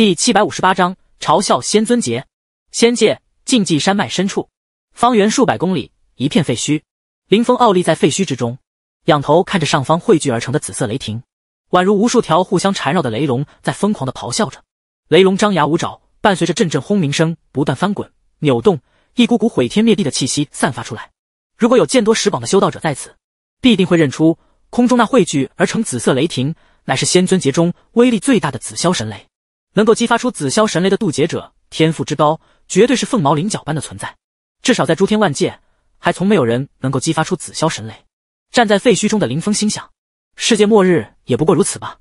第七百五十八章嘲笑仙尊劫。仙界禁忌山脉深处，方圆数百公里，一片废墟。林峰傲立在废墟之中，仰头看着上方汇聚而成的紫色雷霆，宛如无数条互相缠绕的雷龙在疯狂的咆哮着。雷龙张牙舞爪，伴随着阵阵轰鸣声不断翻滚扭动，一股股毁天灭地的气息散发出来。如果有见多识广的修道者在此，必定会认出空中那汇聚而成紫色雷霆，乃是仙尊劫中威力最大的紫霄神雷。能够激发出紫霄神雷的渡劫者，天赋之高，绝对是凤毛麟角般的存在。至少在诸天万界，还从没有人能够激发出紫霄神雷。站在废墟中的林峰心想：世界末日也不过如此吧。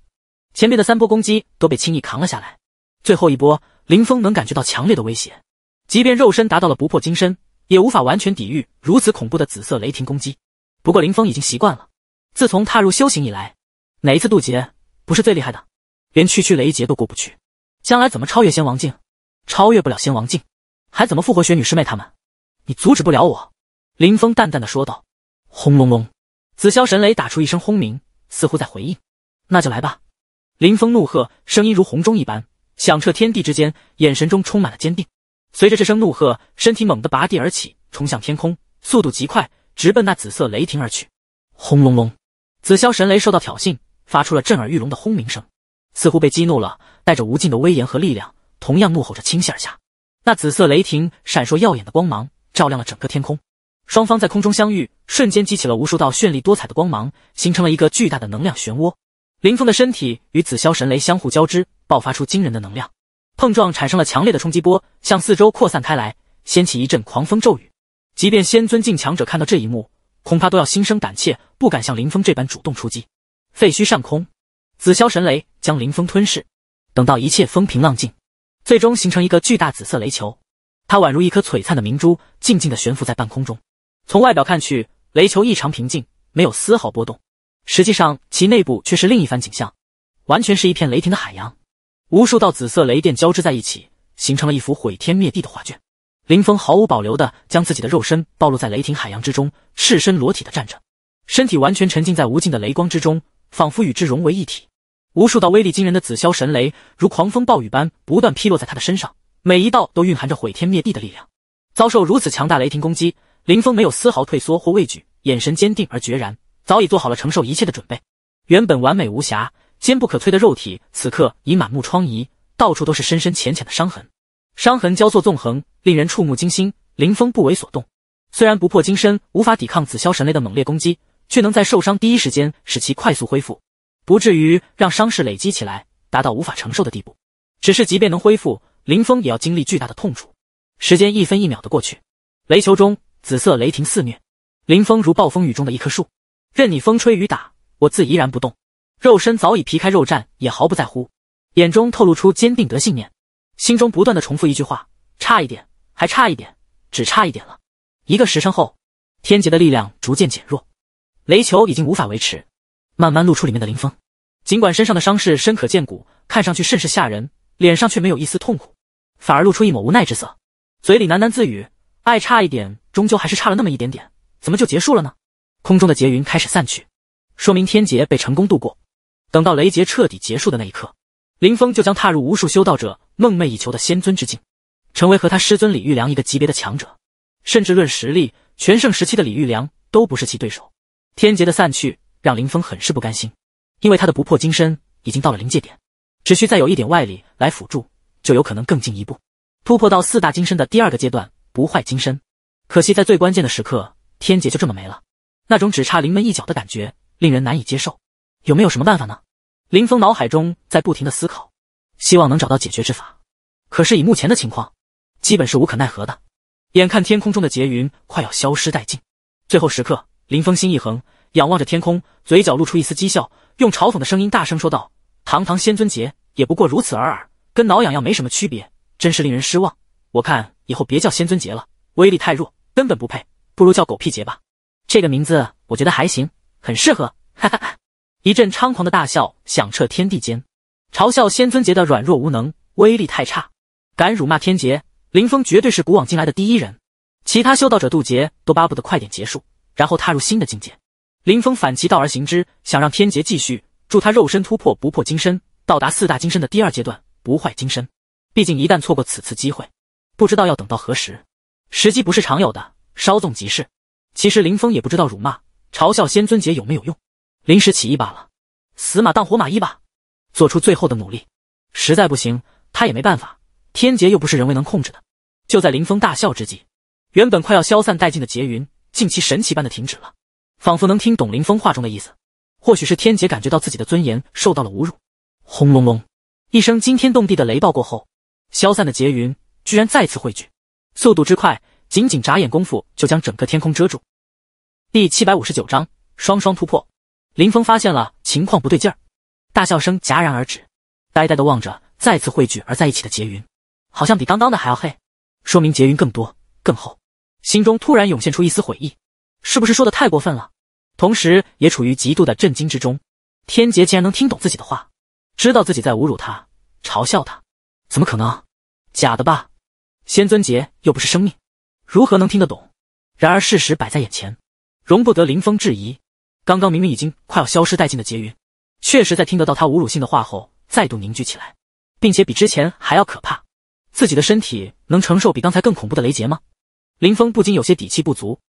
前面的三波攻击都被轻易扛了下来，最后一波，林峰能感觉到强烈的威胁。即便肉身达到了不破金身，也无法完全抵御如此恐怖的紫色雷霆攻击。不过林峰已经习惯了，自从踏入修行以来，哪一次渡劫不是最厉害的？连区区雷劫都过不去。将来怎么超越仙王境？超越不了仙王境，还怎么复活雪女师妹他们？你阻止不了我！”林峰淡淡的说道。轰隆隆，紫霄神雷打出一声轰鸣，似乎在回应。“那就来吧！”林峰怒喝，声音如洪钟一般响彻天地之间，眼神中充满了坚定。随着这声怒喝，身体猛地拔地而起，冲向天空，速度极快，直奔那紫色雷霆而去。轰隆隆，紫霄神雷受到挑衅，发出了震耳欲聋的轰鸣声。似乎被激怒了，带着无尽的威严和力量，同样怒吼着倾泻而下。那紫色雷霆闪烁耀眼的光芒，照亮了整个天空。双方在空中相遇，瞬间激起了无数道绚丽多彩的光芒，形成了一个巨大的能量漩涡。林峰的身体与紫霄神雷相互交织，爆发出惊人的能量，碰撞产生了强烈的冲击波，向四周扩散开来，掀起一阵狂风骤雨。即便仙尊境强者看到这一幕，恐怕都要心生胆怯，不敢像林峰这般主动出击。废墟上空。紫霄神雷将林峰吞噬，等到一切风平浪静，最终形成一个巨大紫色雷球。它宛如一颗璀璨的明珠，静静的悬浮在半空中。从外表看去，雷球异常平静，没有丝毫波动。实际上，其内部却是另一番景象，完全是一片雷霆的海洋。无数道紫色雷电交织在一起，形成了一幅毁天灭地的画卷。林峰毫无保留的将自己的肉身暴露在雷霆海洋之中，赤身裸体的站着，身体完全沉浸在无尽的雷光之中，仿佛与之融为一体。无数道威力惊人的紫霄神雷如狂风暴雨般不断劈落在他的身上，每一道都蕴含着毁天灭地的力量。遭受如此强大雷霆攻击，林峰没有丝毫退缩或畏惧，眼神坚定而决然，早已做好了承受一切的准备。原本完美无瑕、坚不可摧的肉体，此刻已满目疮痍，到处都是深深浅浅的伤痕，伤痕交错纵横，令人触目惊心。林峰不为所动，虽然不破金身无法抵抗紫霄神雷的猛烈攻击，却能在受伤第一时间使其快速恢复。不至于让伤势累积起来，达到无法承受的地步。只是即便能恢复，林峰也要经历巨大的痛楚。时间一分一秒的过去，雷球中紫色雷霆肆虐，林峰如暴风雨中的一棵树，任你风吹雨打，我自依然不动。肉身早已皮开肉绽，也毫不在乎，眼中透露出坚定的信念，心中不断的重复一句话：差一点，还差一点，只差一点了。一个时辰后，天劫的力量逐渐减弱，雷球已经无法维持。慢慢露出里面的林峰，尽管身上的伤势深可见骨，看上去甚是吓人，脸上却没有一丝痛苦，反而露出一抹无奈之色，嘴里喃喃自语：“爱差一点，终究还是差了那么一点点，怎么就结束了呢？”空中的劫云开始散去，说明天劫被成功度过。等到雷劫彻底结束的那一刻，林峰就将踏入无数修道者梦寐以求的仙尊之境，成为和他师尊李玉良一个级别的强者，甚至论实力，全盛时期的李玉良都不是其对手。天劫的散去。让林峰很是不甘心，因为他的不破金身已经到了临界点，只需再有一点外力来辅助，就有可能更进一步，突破到四大金身的第二个阶段——不坏金身。可惜在最关键的时刻，天劫就这么没了，那种只差临门一脚的感觉，令人难以接受。有没有什么办法呢？林峰脑海中在不停的思考，希望能找到解决之法。可是以目前的情况，基本是无可奈何的。眼看天空中的劫云快要消失殆尽，最后时刻，林峰心一横。仰望着天空，嘴角露出一丝讥笑，用嘲讽的声音大声说道：“堂堂仙尊劫，也不过如此尔尔，跟挠痒痒没什么区别，真是令人失望。我看以后别叫仙尊劫了，威力太弱，根本不配，不如叫狗屁劫吧。这个名字我觉得还行，很适合。”哈哈哈，一阵猖狂的大笑响彻天地间，嘲笑仙尊劫的软弱无能，威力太差，敢辱骂天劫，林峰绝对是古往今来的第一人。其他修道者渡劫都巴不得快点结束，然后踏入新的境界。林峰反其道而行之，想让天劫继续助他肉身突破，不破金身，到达四大金身的第二阶段，不坏金身。毕竟一旦错过此次机会，不知道要等到何时。时机不是常有的，稍纵即逝。其实林峰也不知道辱骂、嘲笑仙尊劫有没有用，临时起意罢了，死马当活马医吧，做出最后的努力。实在不行，他也没办法，天劫又不是人为能控制的。就在林峰大笑之际，原本快要消散殆尽的劫云，竟其神奇般的停止了。仿佛能听懂林峰话中的意思，或许是天劫感觉到自己的尊严受到了侮辱。轰隆隆，一声惊天动地的雷暴过后，消散的劫云居然再次汇聚，速度之快，仅仅眨眼功夫就将整个天空遮住。第七百五十九章，双双突破。林峰发现了情况不对劲儿，大笑声戛然而止，呆呆地望着再次汇聚而在一起的劫云，好像比刚刚的还要黑，说明劫云更多更厚。心中突然涌现出一丝悔意。是不是说的太过分了？同时也处于极度的震惊之中。天劫竟然能听懂自己的话，知道自己在侮辱他、嘲笑他，怎么可能？假的吧？仙尊劫又不是生命，如何能听得懂？然而事实摆在眼前，容不得林峰质疑。刚刚明明已经快要消失殆尽的劫云，确实在听得到他侮辱性的话后，再度凝聚起来，并且比之前还要可怕。自己的身体能承受比刚才更恐怖的雷劫吗？林峰不禁有些底气不足。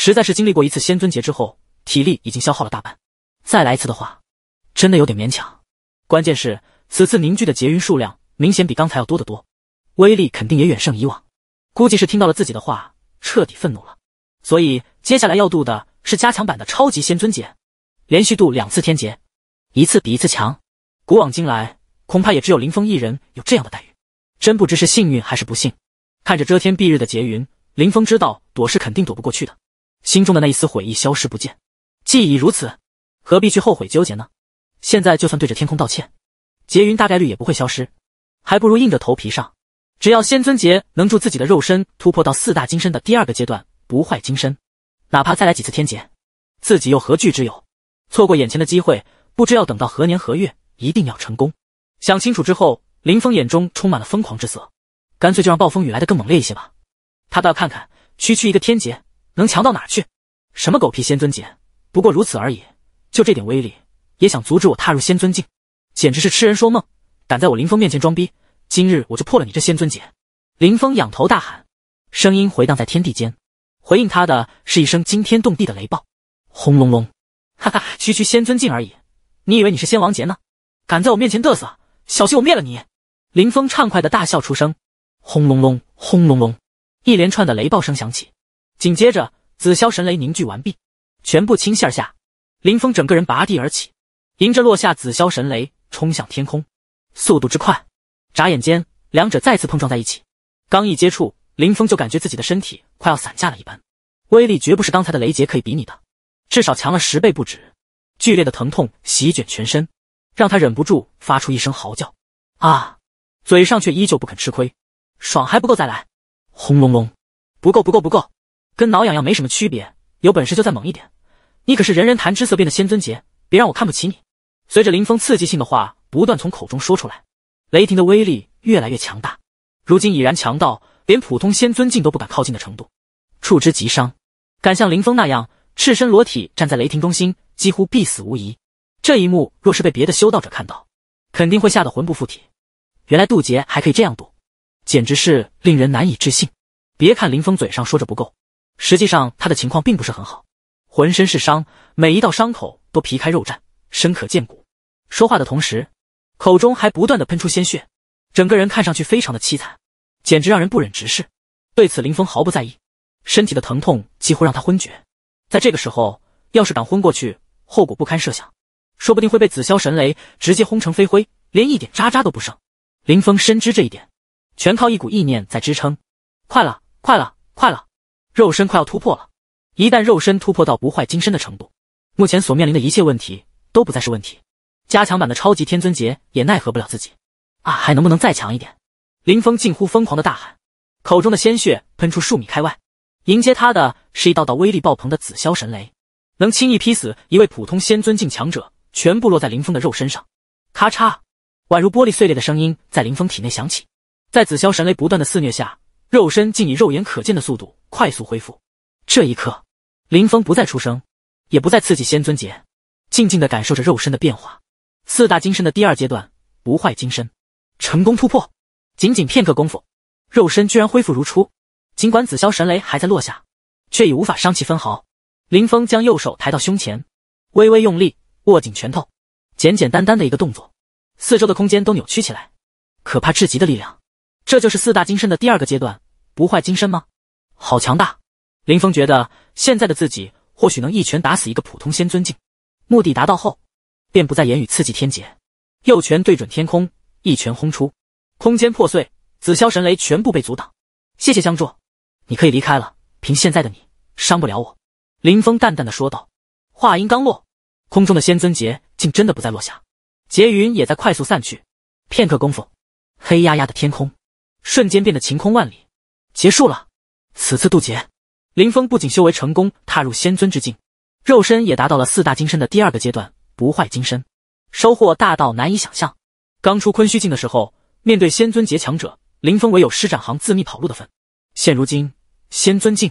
实在是经历过一次仙尊劫之后，体力已经消耗了大半，再来一次的话，真的有点勉强。关键是此次凝聚的劫云数量明显比刚才要多得多，威力肯定也远胜以往。估计是听到了自己的话，彻底愤怒了。所以接下来要渡的是加强版的超级仙尊劫，连续渡两次天劫，一次比一次强。古往今来，恐怕也只有林峰一人有这样的待遇。真不知是幸运还是不幸。看着遮天蔽日的劫云，林峰知道躲是肯定躲不过去的。心中的那一丝悔意消失不见，既已如此，何必去后悔纠结呢？现在就算对着天空道歉，劫云大概率也不会消失，还不如硬着头皮上。只要仙尊劫能助自己的肉身突破到四大金身的第二个阶段，不坏金身，哪怕再来几次天劫，自己又何惧之有？错过眼前的机会，不知要等到何年何月？一定要成功！想清楚之后，林峰眼中充满了疯狂之色，干脆就让暴风雨来得更猛烈一些吧。他倒要看看，区区一个天劫。能强到哪去？什么狗屁仙尊劫，不过如此而已。就这点威力，也想阻止我踏入仙尊境，简直是痴人说梦！敢在我林峰面前装逼，今日我就破了你这仙尊劫！林峰仰头大喊，声音回荡在天地间。回应他的是一声惊天动地的雷暴，轰隆隆！哈哈，区区仙尊境而已，你以为你是仙王劫呢？敢在我面前嘚瑟，小心我灭了你！林峰畅快的大笑出声，轰隆隆，轰隆隆，一连串的雷暴声响起。紧接着，紫霄神雷凝聚完毕，全部倾泻下，林峰整个人拔地而起，迎着落下紫霄神雷冲向天空，速度之快，眨眼间两者再次碰撞在一起。刚一接触，林峰就感觉自己的身体快要散架了一般，威力绝不是刚才的雷劫可以比拟的，至少强了十倍不止。剧烈的疼痛席卷全身，让他忍不住发出一声嚎叫：“啊！”嘴上却依旧不肯吃亏，爽还不够再来。轰隆隆，不够不够不够！跟挠痒痒没什么区别，有本事就再猛一点！你可是人人谈之色变的仙尊劫，别让我看不起你。随着林峰刺激性的话不断从口中说出来，雷霆的威力越来越强大，如今已然强到连普通仙尊境都不敢靠近的程度，触之即伤。敢像林峰那样赤身裸体站在雷霆中心，几乎必死无疑。这一幕若是被别的修道者看到，肯定会吓得魂不附体。原来渡劫还可以这样渡，简直是令人难以置信！别看林峰嘴上说着不够。实际上，他的情况并不是很好，浑身是伤，每一道伤口都皮开肉绽，深可见骨。说话的同时，口中还不断的喷出鲜血，整个人看上去非常的凄惨，简直让人不忍直视。对此，林峰毫不在意，身体的疼痛几乎让他昏厥。在这个时候，要是敢昏过去，后果不堪设想，说不定会被紫霄神雷直接轰成飞灰，连一点渣渣都不剩。林峰深知这一点，全靠一股意念在支撑。快了，快了，快了！肉身快要突破了，一旦肉身突破到不坏金身的程度，目前所面临的一切问题都不再是问题。加强版的超级天尊劫也奈何不了自己啊！还能不能再强一点？林峰近乎疯狂的大喊，口中的鲜血喷出数米开外。迎接他的是一道道威力爆棚的紫霄神雷，能轻易劈死一位普通仙尊境强者，全部落在林峰的肉身上。咔嚓，宛如玻璃碎裂的声音在林峰体内响起。在紫霄神雷不断的肆虐下，肉身竟以肉眼可见的速度。快速恢复。这一刻，林峰不再出声，也不再刺激仙尊姐，静静的感受着肉身的变化。四大金身的第二阶段不坏金身成功突破，仅仅片刻功夫，肉身居然恢复如初。尽管紫霄神雷还在落下，却已无法伤其分毫。林峰将右手抬到胸前，微微用力握紧拳头，简简单单的一个动作，四周的空间都扭曲起来，可怕至极的力量。这就是四大金身的第二个阶段不坏金身吗？好强大！林峰觉得现在的自己或许能一拳打死一个普通仙尊境。目的达到后，便不再言语刺激天劫，右拳对准天空，一拳轰出，空间破碎，紫霄神雷全部被阻挡。谢谢相助，你可以离开了。凭现在的你，伤不了我。”林峰淡淡的说道。话音刚落，空中的仙尊劫竟真的不再落下，劫云也在快速散去。片刻功夫，黑压压的天空瞬间变得晴空万里，结束了。此次渡劫，林峰不仅修为成功踏入仙尊之境，肉身也达到了四大金身的第二个阶段不坏金身，收获大到难以想象。刚出昆虚境的时候，面对仙尊劫强者，林峰唯有施展行自秘跑路的份。现如今，仙尊境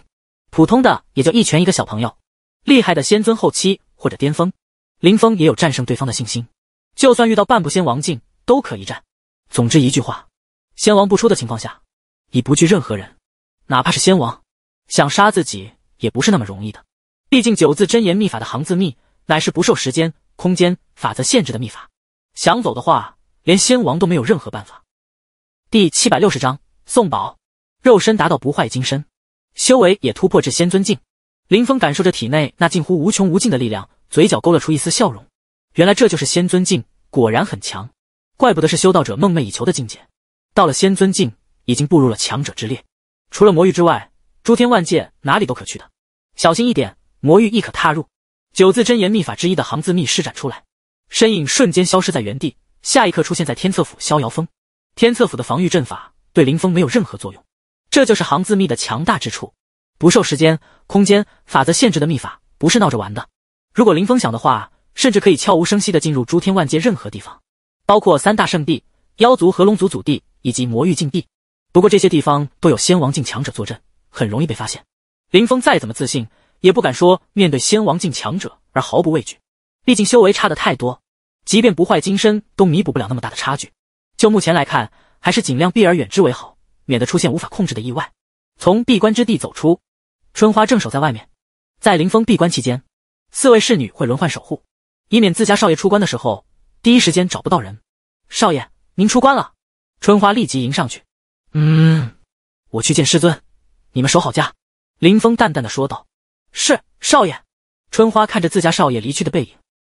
普通的也就一拳一个小朋友，厉害的仙尊后期或者巅峰，林峰也有战胜对方的信心。就算遇到半步仙王境，都可一战。总之一句话，仙王不出的情况下，已不惧任何人。哪怕是仙王想杀自己也不是那么容易的，毕竟九字真言秘法的行字秘乃是不受时间、空间、法则限制的秘法，想走的话，连仙王都没有任何办法。第七百六十章宋宝，肉身达到不坏金身，修为也突破至仙尊境。林峰感受着体内那近乎无穷无尽的力量，嘴角勾勒出一丝笑容。原来这就是仙尊境，果然很强，怪不得是修道者梦寐以求的境界。到了仙尊境，已经步入了强者之列。除了魔域之外，诸天万界哪里都可去的。小心一点，魔域亦可踏入。九字真言秘法之一的行字秘施展出来，身影瞬间消失在原地，下一刻出现在天策府逍遥峰。天策府的防御阵法对林峰没有任何作用，这就是行字秘的强大之处。不受时间、空间、法则限制的秘法不是闹着玩的。如果林峰想的话，甚至可以悄无声息的进入诸天万界任何地方，包括三大圣地、妖族和龙族祖地以及魔域禁地。不过这些地方都有仙王境强者坐镇，很容易被发现。林峰再怎么自信，也不敢说面对仙王境强者而毫不畏惧。毕竟修为差的太多，即便不坏金身，都弥补不了那么大的差距。就目前来看，还是尽量避而远之为好，免得出现无法控制的意外。从闭关之地走出，春花正守在外面。在林峰闭关期间，四位侍女会轮换守护，以免自家少爷出关的时候第一时间找不到人。少爷，您出关了！春花立即迎上去。嗯，我去见师尊，你们守好家。”林峰淡淡的说道。“是，少爷。”春花看着自家少爷离去的背影，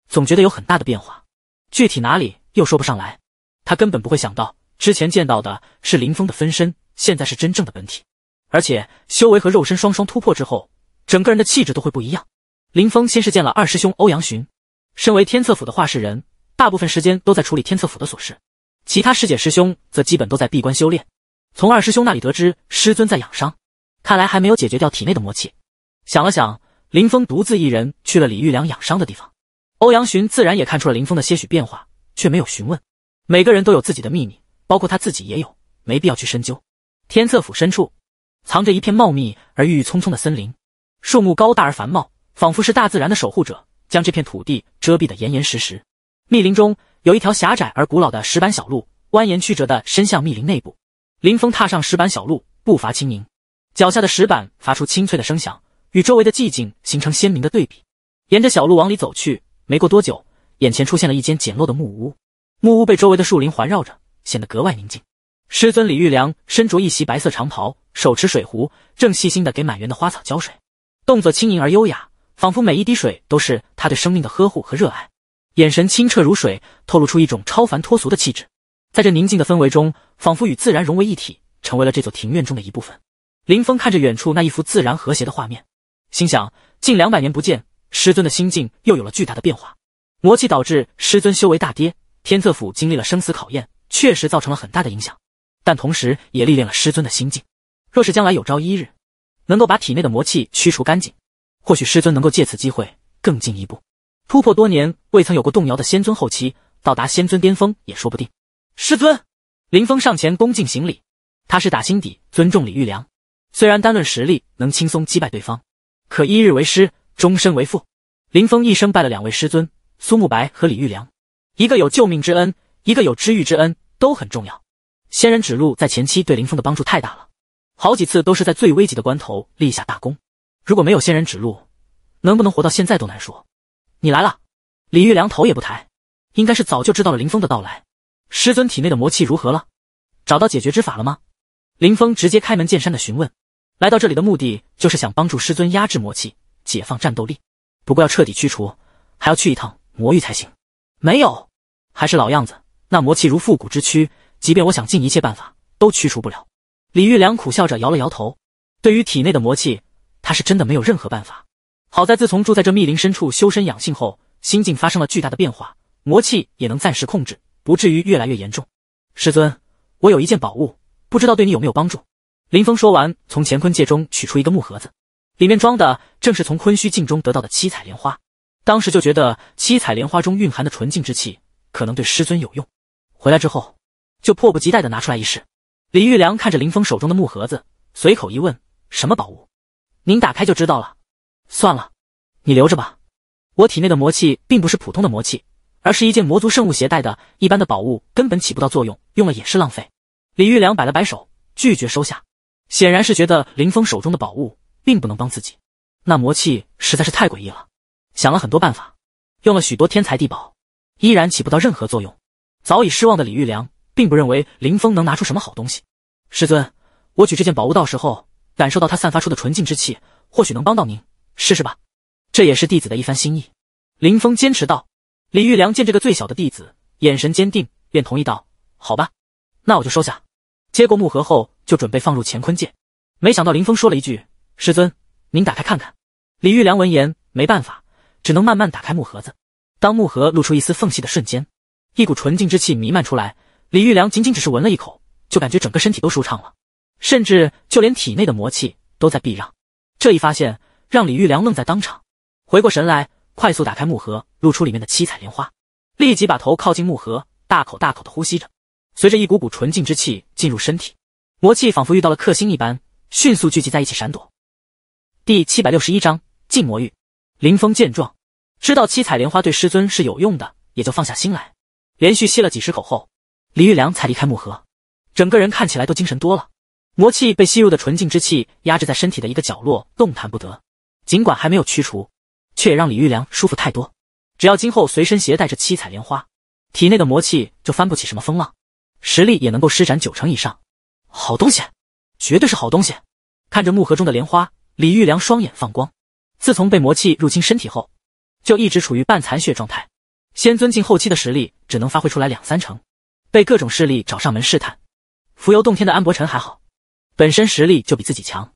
总觉得有很大的变化，具体哪里又说不上来。他根本不会想到，之前见到的是林峰的分身，现在是真正的本体，而且修为和肉身双双突破之后，整个人的气质都会不一样。林峰先是见了二师兄欧阳询，身为天策府的画事人，大部分时间都在处理天策府的琐事，其他师姐师兄则基本都在闭关修炼。从二师兄那里得知，师尊在养伤，看来还没有解决掉体内的魔气。想了想，林峰独自一人去了李玉良养伤的地方。欧阳询自然也看出了林峰的些许变化，却没有询问。每个人都有自己的秘密，包括他自己也有，没必要去深究。天策府深处藏着一片茂密而郁郁葱葱的森林，树木高大而繁茂，仿佛是大自然的守护者，将这片土地遮蔽得严严实实。密林中有一条狭窄而古老的石板小路，蜿蜒曲折的伸向密林内部。林峰踏上石板小路，步伐轻盈，脚下的石板发出清脆的声响，与周围的寂静形成鲜明的对比。沿着小路往里走去，没过多久，眼前出现了一间简陋的木屋。木屋被周围的树林环绕着，显得格外宁静。师尊李玉良身着一袭白色长袍，手持水壶，正细心地给满园的花草浇水，动作轻盈而优雅，仿佛每一滴水都是他对生命的呵护和热爱。眼神清澈如水，透露出一种超凡脱俗的气质。在这宁静的氛围中，仿佛与自然融为一体，成为了这座庭院中的一部分。林峰看着远处那一幅自然和谐的画面，心想：近两百年不见，师尊的心境又有了巨大的变化。魔气导致师尊修为大跌，天策府经历了生死考验，确实造成了很大的影响。但同时也历练了师尊的心境。若是将来有朝一日能够把体内的魔气驱除干净，或许师尊能够借此机会更进一步，突破多年未曾有过动摇的仙尊后期，到达仙尊巅峰也说不定。师尊，林峰上前恭敬行礼。他是打心底尊重李玉良，虽然单论实力能轻松击败对方，可一日为师，终身为父。林峰一生拜了两位师尊，苏慕白和李玉良，一个有救命之恩，一个有知遇之恩，都很重要。仙人指路在前期对林峰的帮助太大了，好几次都是在最危急的关头立下大功。如果没有仙人指路，能不能活到现在都难说。你来了，李玉良头也不抬，应该是早就知道了林峰的到来。师尊体内的魔气如何了？找到解决之法了吗？林峰直接开门见山的询问。来到这里的目的就是想帮助师尊压制魔气，解放战斗力。不过要彻底驱除，还要去一趟魔域才行。没有，还是老样子。那魔气如复古之躯，即便我想尽一切办法，都驱除不了。李玉良苦笑着摇了摇头。对于体内的魔气，他是真的没有任何办法。好在自从住在这密林深处修身养性后，心境发生了巨大的变化，魔气也能暂时控制。不至于越来越严重，师尊，我有一件宝物，不知道对你有没有帮助。林峰说完，从乾坤戒中取出一个木盒子，里面装的正是从昆虚境中得到的七彩莲花。当时就觉得七彩莲花中蕴含的纯净之气可能对师尊有用，回来之后就迫不及待的拿出来一试。李玉良看着林峰手中的木盒子，随口一问：“什么宝物？您打开就知道了。”算了，你留着吧，我体内的魔气并不是普通的魔气。而是一件魔族圣物携带的一般的宝物根本起不到作用，用了也是浪费。李玉良摆了摆手，拒绝收下，显然是觉得林峰手中的宝物并不能帮自己。那魔气实在是太诡异了，想了很多办法，用了许多天才地宝，依然起不到任何作用。早已失望的李玉良并不认为林峰能拿出什么好东西。师尊，我取这件宝物，到时候感受到它散发出的纯净之气，或许能帮到您，试试吧。这也是弟子的一番心意。林峰坚持道。李玉良见这个最小的弟子眼神坚定，便同意道：“好吧，那我就收下。”接过木盒后，就准备放入乾坤戒。没想到林峰说了一句：“师尊，您打开看看。”李玉良闻言，没办法，只能慢慢打开木盒子。当木盒露出一丝缝隙的瞬间，一股纯净之气弥漫出来。李玉良仅仅只是闻了一口，就感觉整个身体都舒畅了，甚至就连体内的魔气都在避让。这一发现让李玉良愣在当场，回过神来。快速打开木盒，露出里面的七彩莲花，立即把头靠近木盒，大口大口的呼吸着。随着一股股纯净之气进入身体，魔气仿佛遇到了克星一般，迅速聚集在一起，闪躲。第七百六十一章禁魔域。林峰见状，知道七彩莲花对师尊是有用的，也就放下心来。连续吸了几十口后，李玉良才离开木盒，整个人看起来都精神多了。魔气被吸入的纯净之气压制在身体的一个角落，动弹不得。尽管还没有驱除。却也让李玉良舒服太多。只要今后随身携带着七彩莲花，体内的魔气就翻不起什么风浪，实力也能够施展九成以上。好东西，绝对是好东西！看着木盒中的莲花，李玉良双眼放光。自从被魔气入侵身体后，就一直处于半残血状态，仙尊境后期的实力只能发挥出来两三成。被各种势力找上门试探，浮游洞天的安伯辰还好，本身实力就比自己强，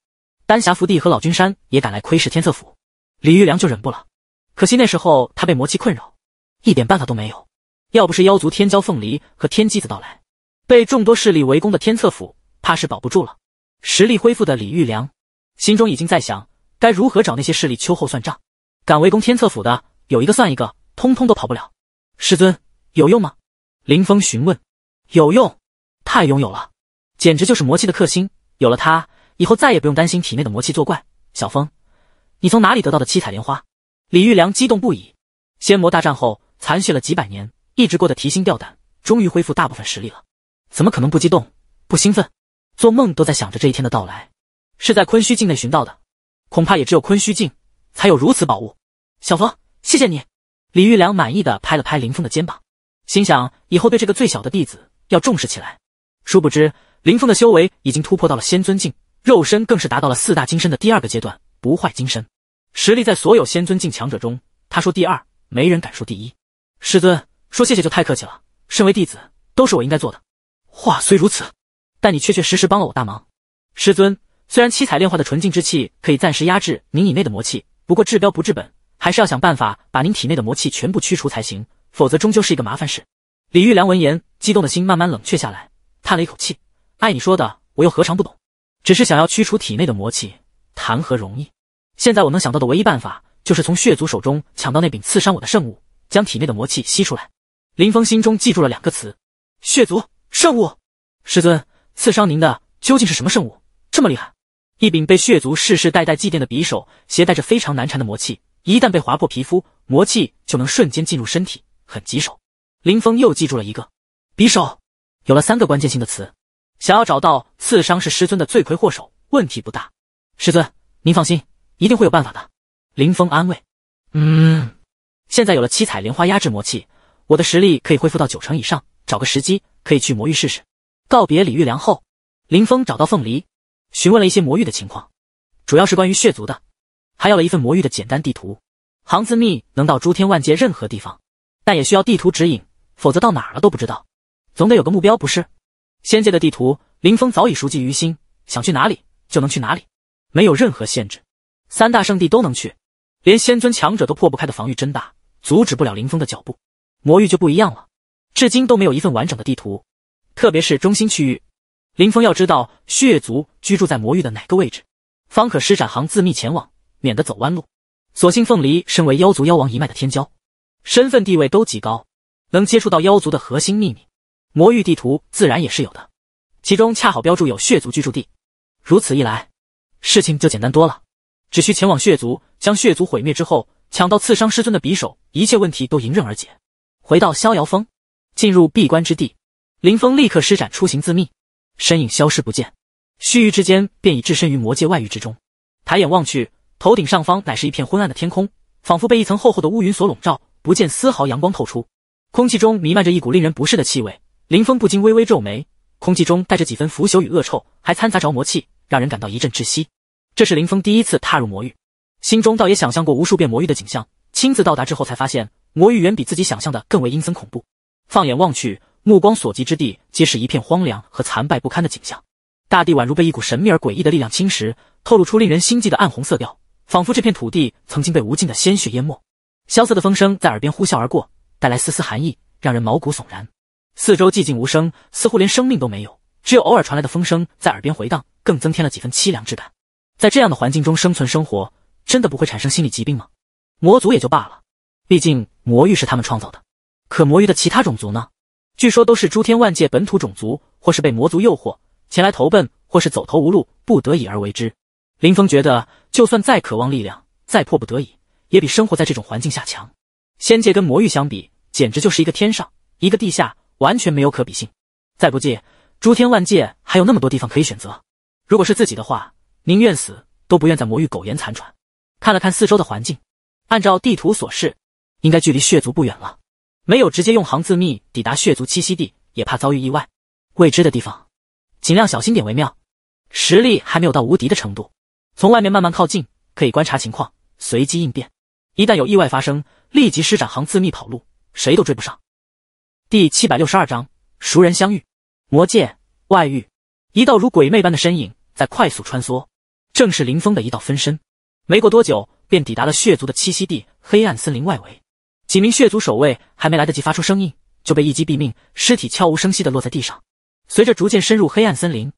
丹霞福地和老君山也赶来窥视天策府。李玉良就忍不了，可惜那时候他被魔气困扰，一点办法都没有。要不是妖族天骄凤梨和天机子到来，被众多势力围攻的天策府怕是保不住了。实力恢复的李玉良心中已经在想，该如何找那些势力秋后算账。敢围攻天策府的有一个算一个，通通都跑不了。师尊有用吗？林峰询问。有用，太拥有了，简直就是魔气的克星。有了它以后，再也不用担心体内的魔气作怪。小峰。你从哪里得到的七彩莲花？李玉良激动不已。仙魔大战后残血了几百年，一直过得提心吊胆，终于恢复大部分实力了，怎么可能不激动、不兴奋？做梦都在想着这一天的到来。是在昆虚境内寻到的，恐怕也只有昆虚境才有如此宝物。小峰，谢谢你！李玉良满意的拍了拍林峰的肩膀，心想以后对这个最小的弟子要重视起来。殊不知，林峰的修为已经突破到了仙尊境，肉身更是达到了四大金身的第二个阶段。不坏金身，实力在所有仙尊境强者中，他说第二，没人敢说第一。师尊说谢谢就太客气了，身为弟子，都是我应该做的。话虽如此，但你确确实实帮了我大忙。师尊，虽然七彩炼化的纯净之气可以暂时压制您体内的魔气，不过治标不治本，还是要想办法把您体内的魔气全部驱除才行，否则终究是一个麻烦事。李玉良闻言，激动的心慢慢冷却下来，叹了一口气。爱你说的，我又何尝不懂？只是想要驱除体内的魔气，谈何容易？现在我能想到的唯一办法，就是从血族手中抢到那柄刺伤我的圣物，将体内的魔气吸出来。林峰心中记住了两个词：血族、圣物。师尊，刺伤您的究竟是什么圣物？这么厉害？一柄被血族世世代代祭奠的匕首，携带着非常难缠的魔气，一旦被划破皮肤，魔气就能瞬间进入身体，很棘手。林峰又记住了一个匕首。有了三个关键性的词，想要找到刺伤是师尊的罪魁祸首，问题不大。师尊，您放心。一定会有办法的，林峰安慰。嗯，现在有了七彩莲花压制魔气，我的实力可以恢复到九成以上。找个时机，可以去魔域试试。告别李玉良后，林峰找到凤梨，询问了一些魔域的情况，主要是关于血族的，还要了一份魔域的简单地图。行字密能到诸天万界任何地方，但也需要地图指引，否则到哪儿了都不知道。总得有个目标不是？仙界的地图，林峰早已熟记于心，想去哪里就能去哪里，没有任何限制。三大圣地都能去，连仙尊强者都破不开的防御真大，阻止不了林峰的脚步。魔域就不一样了，至今都没有一份完整的地图，特别是中心区域。林峰要知道血族居住在魔域的哪个位置，方可施展行自秘前往，免得走弯路。所幸凤梨身为妖族妖王一脉的天骄，身份地位都极高，能接触到妖族的核心秘密，魔域地图自然也是有的，其中恰好标注有血族居住地。如此一来，事情就简单多了。只需前往血族，将血族毁灭之后，抢到刺伤师尊的匕首，一切问题都迎刃而解。回到逍遥峰，进入闭关之地，林峰立刻施展出行自命，身影消失不见。须臾之间，便已置身于魔界外域之中。抬眼望去，头顶上方乃是一片昏暗的天空，仿佛被一层厚厚的乌云所笼罩，不见丝毫阳光透出。空气中弥漫着一股令人不适的气味，林峰不禁微微皱眉。空气中带着几分腐朽与恶臭，还掺杂着魔气，让人感到一阵窒息。这是林峰第一次踏入魔域，心中倒也想象过无数遍魔域的景象。亲自到达之后，才发现魔域远比自己想象的更为阴森恐怖。放眼望去，目光所及之地皆是一片荒凉和残败不堪的景象，大地宛如被一股神秘而诡异的力量侵蚀，透露出令人心悸的暗红色调，仿佛这片土地曾经被无尽的鲜血淹没。萧瑟的风声在耳边呼啸而过，带来丝丝寒意，让人毛骨悚然。四周寂静无声，似乎连生命都没有，只有偶尔传来的风声在耳边回荡，更增添了几分凄凉之感。在这样的环境中生存生活，真的不会产生心理疾病吗？魔族也就罢了，毕竟魔域是他们创造的。可魔域的其他种族呢？据说都是诸天万界本土种族，或是被魔族诱惑前来投奔，或是走投无路不得已而为之。林峰觉得，就算再渴望力量，再迫不得已，也比生活在这种环境下强。仙界跟魔域相比，简直就是一个天上一个地下，完全没有可比性。再不济，诸天万界还有那么多地方可以选择。如果是自己的话，宁愿死都不愿在魔域苟延残喘。看了看四周的环境，按照地图所示，应该距离血族不远了。没有直接用行字密抵达血族栖息地，也怕遭遇意外。未知的地方，尽量小心点为妙。实力还没有到无敌的程度，从外面慢慢靠近，可以观察情况，随机应变。一旦有意外发生，立即施展行字密跑路，谁都追不上。第七百六十二章熟人相遇。魔界外域，一道如鬼魅般的身影在快速穿梭。正是林峰的一道分身，没过多久便抵达了血族的栖息地——黑暗森林外围。几名血族守卫还没来得及发出声音，就被一击毙命，尸体悄无声息地落在地上。随着逐渐深入黑暗森林，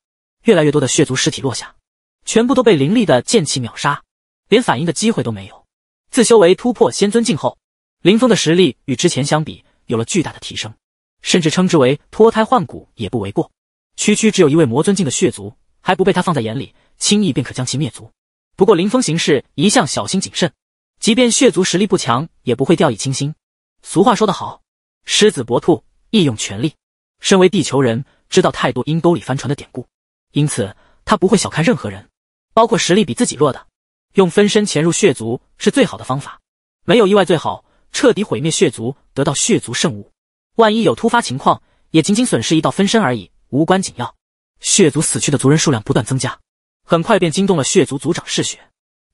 越来越多的血族尸体落下，全部都被凌厉的剑气秒杀，连反应的机会都没有。自修为突破仙尊境后，林峰的实力与之前相比有了巨大的提升，甚至称之为脱胎换骨也不为过。区区只有一位魔尊境的血族，还不被他放在眼里。轻易便可将其灭族。不过林峰行事一向小心谨慎，即便血族实力不强，也不会掉以轻心。俗话说得好，“狮子搏兔亦用全力”。身为地球人，知道太多阴沟里翻船的典故，因此他不会小看任何人，包括实力比自己弱的。用分身潜入血族是最好的方法，没有意外最好彻底毁灭血族，得到血族圣物。万一有突发情况，也仅仅损失一道分身而已，无关紧要。血族死去的族人数量不断增加。很快便惊动了血族族长嗜血，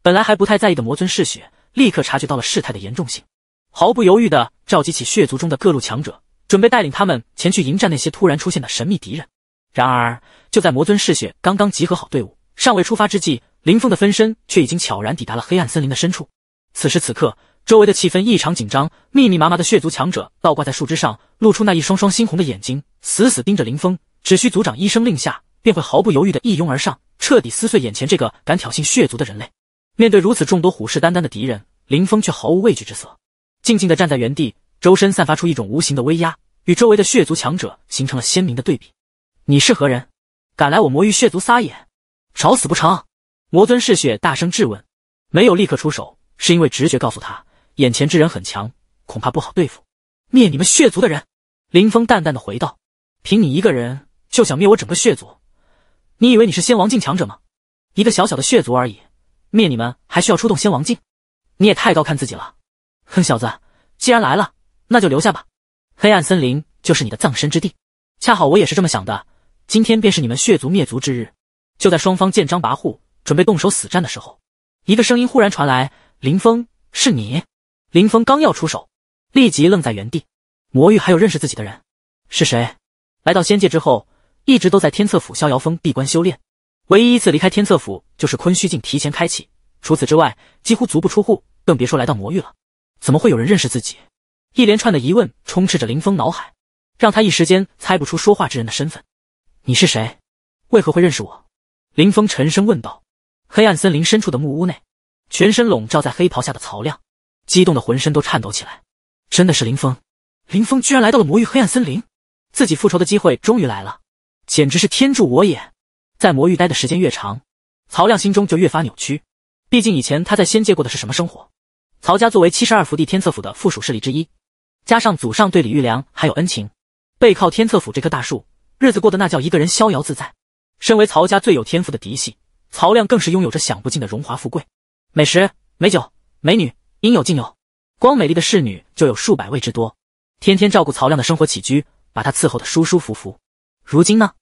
本来还不太在意的魔尊嗜血，立刻察觉到了事态的严重性，毫不犹豫的召集起血族中的各路强者，准备带领他们前去迎战那些突然出现的神秘敌人。然而，就在魔尊嗜血刚刚集合好队伍，尚未出发之际，林峰的分身却已经悄然抵达了黑暗森林的深处。此时此刻，周围的气氛异常紧张，密密麻麻的血族强者倒挂在树枝上，露出那一双双猩红的眼睛，死死盯着林峰。只需族长一声令下。便会毫不犹豫的一拥而上，彻底撕碎眼前这个敢挑衅血族的人类。面对如此众多虎视眈眈的敌人，林峰却毫无畏惧之色，静静的站在原地，周身散发出一种无形的威压，与周围的血族强者形成了鲜明的对比。你是何人，敢来我魔域血族撒野，找死不成？魔尊嗜血大声质问。没有立刻出手，是因为直觉告诉他，眼前之人很强，恐怕不好对付。灭你们血族的人，林峰淡淡的回道。凭你一个人就想灭我整个血族？你以为你是仙王境强者吗？一个小小的血族而已，灭你们还需要出动仙王境？你也太高看自己了。哼，小子，既然来了，那就留下吧。黑暗森林就是你的葬身之地。恰好我也是这么想的。今天便是你们血族灭族之日。就在双方剑张跋扈，准备动手死战的时候，一个声音忽然传来：“林峰，是你。”林峰刚要出手，立即愣在原地。魔域还有认识自己的人？是谁？来到仙界之后。一直都在天策府逍遥峰闭关修炼，唯一一次离开天策府就是昆虚境提前开启，除此之外几乎足不出户，更别说来到魔域了。怎么会有人认识自己？一连串的疑问充斥着林峰脑海，让他一时间猜不出说话之人的身份。你是谁？为何会认识我？林峰沉声问道。黑暗森林深处的木屋内，全身笼罩在黑袍下的曹亮，激动的浑身都颤抖起来。真的是林峰！林峰居然来到了魔域黑暗森林，自己复仇的机会终于来了。简直是天助我也！在魔域待的时间越长，曹亮心中就越发扭曲。毕竟以前他在仙界过的是什么生活？曹家作为七十二福地天策府的附属势力之一，加上祖上对李玉良还有恩情，背靠天策府这棵大树，日子过得那叫一个人逍遥自在。身为曹家最有天赋的嫡系，曹亮更是拥有着享不尽的荣华富贵，美食、美酒、美女应有尽有，光美丽的侍女就有数百位之多，天天照顾曹亮的生活起居，把他伺候的舒舒服服。如今呢？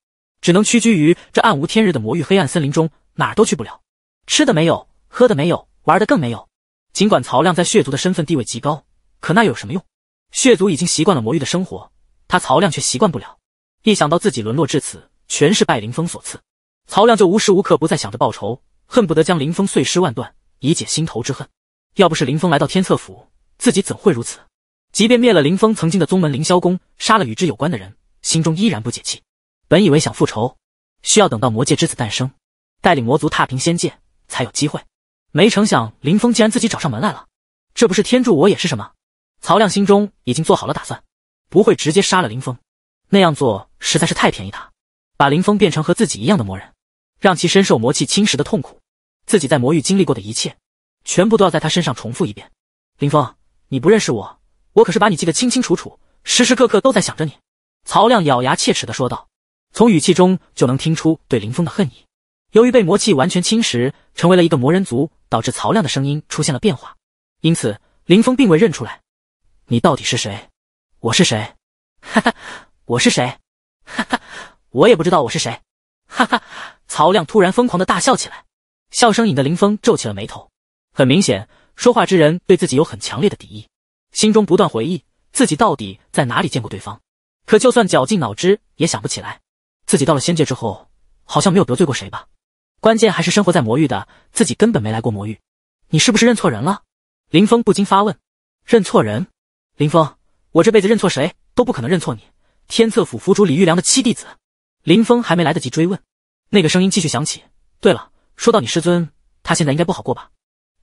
只能屈居于这暗无天日的魔域黑暗森林中，哪儿都去不了。吃的没有，喝的没有，玩的更没有。尽管曹亮在血族的身份地位极高，可那又有什么用？血族已经习惯了魔域的生活，他曹亮却习惯不了。一想到自己沦落至此，全是拜林峰所赐，曹亮就无时无刻不在想着报仇，恨不得将林峰碎尸万段，以解心头之恨。要不是林峰来到天策府，自己怎会如此？即便灭了林峰曾经的宗门凌霄宫，杀了与之有关的人，心中依然不解气。本以为想复仇，需要等到魔界之子诞生，带领魔族踏平仙界才有机会，没成想林峰竟然自己找上门来了，这不是天助我也是什么？曹亮心中已经做好了打算，不会直接杀了林峰，那样做实在是太便宜他，把林峰变成和自己一样的魔人，让其深受魔气侵蚀的痛苦，自己在魔域经历过的一切，全部都要在他身上重复一遍。林峰，你不认识我，我可是把你记得清清楚楚，时时刻刻都在想着你。曹亮咬牙切齿地说道。从语气中就能听出对林峰的恨意。由于被魔气完全侵蚀，成为了一个魔人族，导致曹亮的声音出现了变化，因此林峰并未认出来。你到底是谁？我是谁？哈哈，我是谁？哈哈，我也不知道我是谁。哈哈！曹亮突然疯狂的大笑起来，笑声引得林峰皱起了眉头。很明显，说话之人对自己有很强烈的敌意。心中不断回忆自己到底在哪里见过对方，可就算绞尽脑汁也想不起来。自己到了仙界之后，好像没有得罪过谁吧？关键还是生活在魔域的自己根本没来过魔域，你是不是认错人了？林峰不禁发问。认错人？林峰，我这辈子认错谁都不可能认错你。天策府府主李玉良的七弟子，林峰还没来得及追问，那个声音继续响起。对了，说到你师尊，他现在应该不好过吧？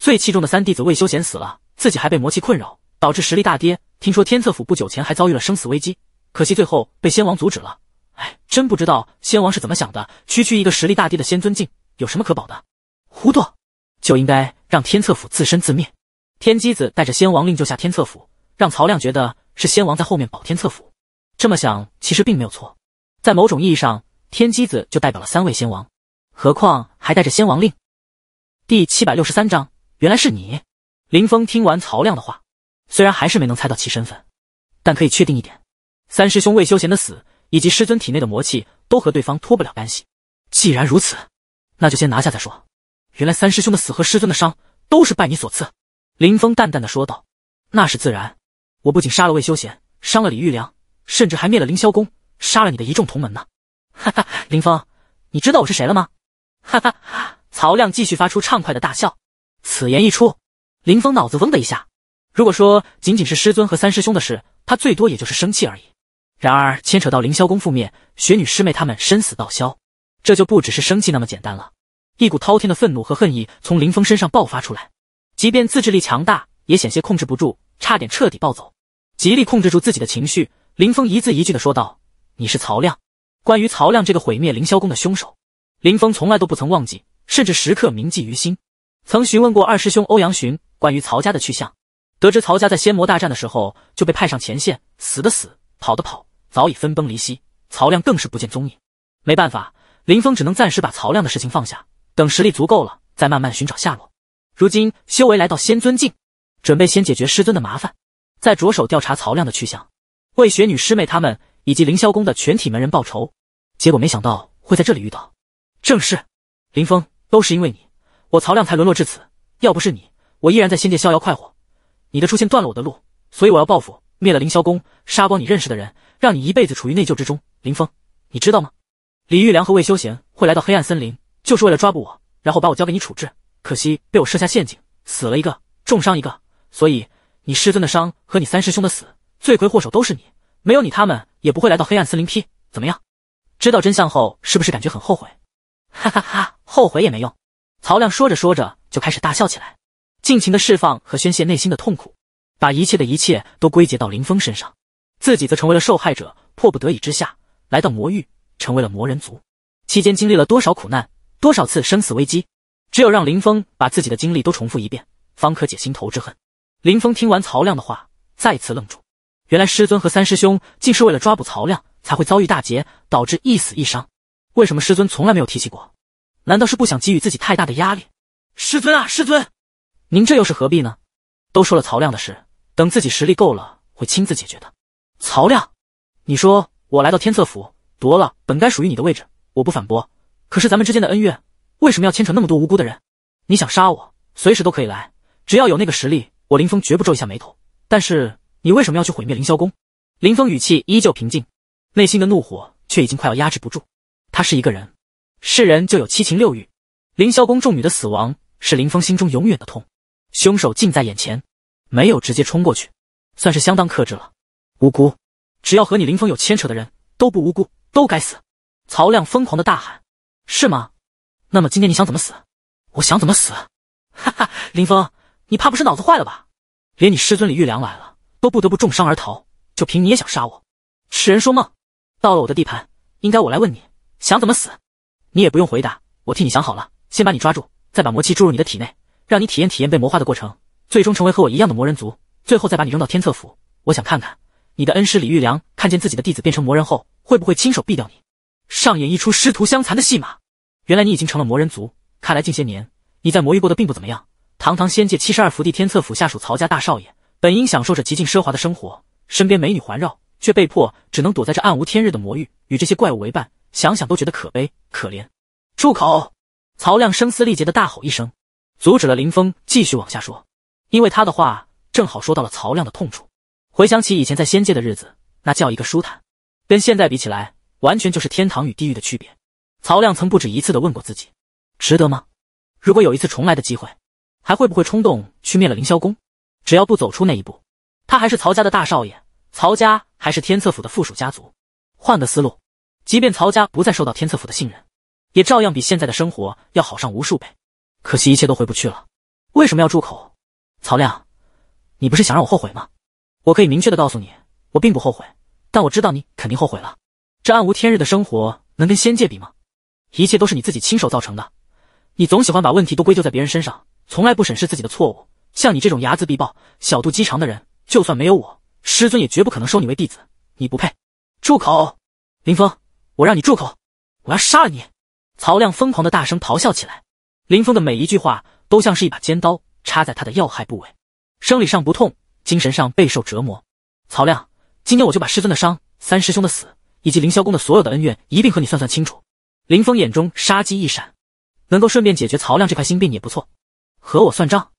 最器重的三弟子魏修贤死了，自己还被魔气困扰，导致实力大跌。听说天策府不久前还遭遇了生死危机，可惜最后被仙王阻止了。哎，真不知道先王是怎么想的。区区一个实力大跌的仙尊境，有什么可保的？糊涂，就应该让天策府自生自灭。天机子带着仙王令救下天策府，让曹亮觉得是先王在后面保天策府。这么想其实并没有错，在某种意义上，天机子就代表了三位先王，何况还带着仙王令。第七百六十三章，原来是你。林峰听完曹亮的话，虽然还是没能猜到其身份，但可以确定一点：三师兄魏修贤的死。以及师尊体内的魔气都和对方脱不了干系。既然如此，那就先拿下再说。原来三师兄的死和师尊的伤都是拜你所赐。”林峰淡淡的说道。“那是自然，我不仅杀了魏修贤，伤了李玉良，甚至还灭了凌霄宫，杀了你的一众同门呢。”“哈哈林峰，你知道我是谁了吗？”“哈哈哈。”曹亮继续发出畅快的大笑。此言一出，林峰脑子嗡的一下。如果说仅仅是师尊和三师兄的事，他最多也就是生气而已。然而牵扯到凌霄宫覆灭，雪女师妹他们生死道消，这就不只是生气那么简单了。一股滔天的愤怒和恨意从林峰身上爆发出来，即便自制力强大，也险些控制不住，差点彻底暴走。极力控制住自己的情绪，林峰一字一句的说道：“你是曹亮。关于曹亮这个毁灭凌霄宫的凶手，林峰从来都不曾忘记，甚至时刻铭记于心。曾询问过二师兄欧阳询关于曹家的去向，得知曹家在仙魔大战的时候就被派上前线，死的死，跑的跑。”早已分崩离析，曹亮更是不见踪影。没办法，林峰只能暂时把曹亮的事情放下，等实力足够了再慢慢寻找下落。如今修为来到仙尊境，准备先解决师尊的麻烦，再着手调查曹亮的去向，为雪女师妹他们以及凌霄宫的全体门人报仇。结果没想到会在这里遇到。正是林峰，都是因为你，我曹亮才沦落至此。要不是你，我依然在仙界逍遥快活。你的出现断了我的路，所以我要报复，灭了凌霄宫，杀光你认识的人。让你一辈子处于内疚之中，林峰，你知道吗？李玉良和魏修贤会来到黑暗森林，就是为了抓捕我，然后把我交给你处置。可惜被我设下陷阱，死了一个，重伤一个。所以你师尊的伤和你三师兄的死，罪魁祸首都是你。没有你，他们也不会来到黑暗森林。批怎么样？知道真相后，是不是感觉很后悔？哈哈哈，后悔也没用。曹亮说着说着就开始大笑起来，尽情的释放和宣泄内心的痛苦，把一切的一切都归结到林峰身上。自己则成为了受害者，迫不得已之下，来到魔域，成为了魔人族。期间经历了多少苦难，多少次生死危机，只有让林峰把自己的经历都重复一遍，方可解心头之恨。林峰听完曹亮的话，再次愣住。原来师尊和三师兄竟是为了抓捕曹亮，才会遭遇大劫，导致一死一伤。为什么师尊从来没有提起过？难道是不想给予自己太大的压力？师尊啊，师尊，您这又是何必呢？都说了曹亮的事，等自己实力够了，会亲自解决的。曹亮，你说我来到天策府夺了本该属于你的位置，我不反驳。可是咱们之间的恩怨，为什么要牵扯那么多无辜的人？你想杀我，随时都可以来，只要有那个实力，我林峰绝不皱一下眉头。但是你为什么要去毁灭凌霄宫？林峰语气依旧平静，内心的怒火却已经快要压制不住。他是一个人，是人就有七情六欲。凌霄宫众女的死亡是林峰心中永远的痛。凶手近在眼前，没有直接冲过去，算是相当克制了。无辜，只要和你林峰有牵扯的人都不无辜，都该死！曹亮疯狂的大喊：“是吗？那么今天你想怎么死？我想怎么死？哈哈，林峰，你怕不是脑子坏了吧？连你师尊李玉良来了，都不得不重伤而逃，就凭你也想杀我？痴人说梦！到了我的地盘，应该我来问你想怎么死，你也不用回答，我替你想好了，先把你抓住，再把魔气注入你的体内，让你体验体验被魔化的过程，最终成为和我一样的魔人族，最后再把你扔到天策府，我想看看。”你的恩师李玉良看见自己的弟子变成魔人后，会不会亲手毙掉你，上演一出师徒相残的戏码？原来你已经成了魔人族，看来近些年你在魔域过得并不怎么样。堂堂仙界七十二福地天策府下属曹家大少爷，本应享受着极尽奢华的生活，身边美女环绕，却被迫只能躲在这暗无天日的魔域，与这些怪物为伴，想想都觉得可悲可怜。住口！曹亮声嘶力竭的大吼一声，阻止了林峰继续往下说，因为他的话正好说到了曹亮的痛处。回想起以前在仙界的日子，那叫一个舒坦，跟现在比起来，完全就是天堂与地狱的区别。曹亮曾不止一次的问过自己：值得吗？如果有一次重来的机会，还会不会冲动去灭了凌霄宫？只要不走出那一步，他还是曹家的大少爷，曹家还是天策府的附属家族。换个思路，即便曹家不再受到天策府的信任，也照样比现在的生活要好上无数倍。可惜一切都回不去了。为什么要住口？曹亮，你不是想让我后悔吗？我可以明确的告诉你，我并不后悔，但我知道你肯定后悔了。这暗无天日的生活能跟仙界比吗？一切都是你自己亲手造成的。你总喜欢把问题都归咎在别人身上，从来不审视自己的错误。像你这种睚眦必报、小肚鸡肠的人，就算没有我师尊，也绝不可能收你为弟子。你不配！住口！林峰，我让你住口！我要杀了你！曹亮疯狂的大声咆哮起来。林峰的每一句话都像是一把尖刀，插在他的要害部位，生理上不痛。精神上备受折磨，曹亮，今天我就把师尊的伤、三师兄的死以及凌霄宫的所有的恩怨一并和你算算清楚。林峰眼中杀机一闪，能够顺便解决曹亮这块心病也不错。和我算账，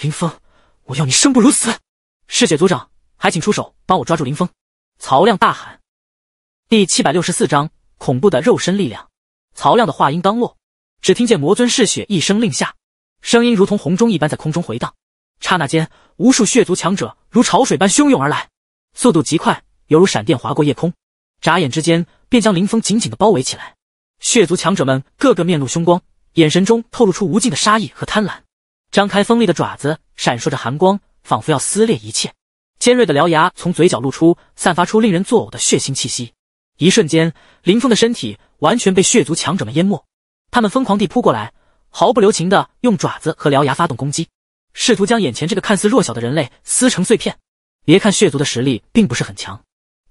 林峰，我要你生不如死！嗜血族长，还请出手帮我抓住林峰！曹亮大喊。第七百六十四章恐怖的肉身力量。曹亮的话音刚落，只听见魔尊嗜血一声令下，声音如同洪钟一般在空中回荡，刹那间。无数血族强者如潮水般汹涌而来，速度极快，犹如闪电划过夜空，眨眼之间便将林峰紧紧的包围起来。血族强者们个个面露凶光，眼神中透露出无尽的杀意和贪婪，张开锋利的爪子，闪烁着寒光，仿佛要撕裂一切；尖锐的獠牙从嘴角露出，散发出令人作呕的血腥气息。一瞬间，林峰的身体完全被血族强者们淹没，他们疯狂地扑过来，毫不留情地用爪子和獠牙发动攻击。试图将眼前这个看似弱小的人类撕成碎片。别看血族的实力并不是很强，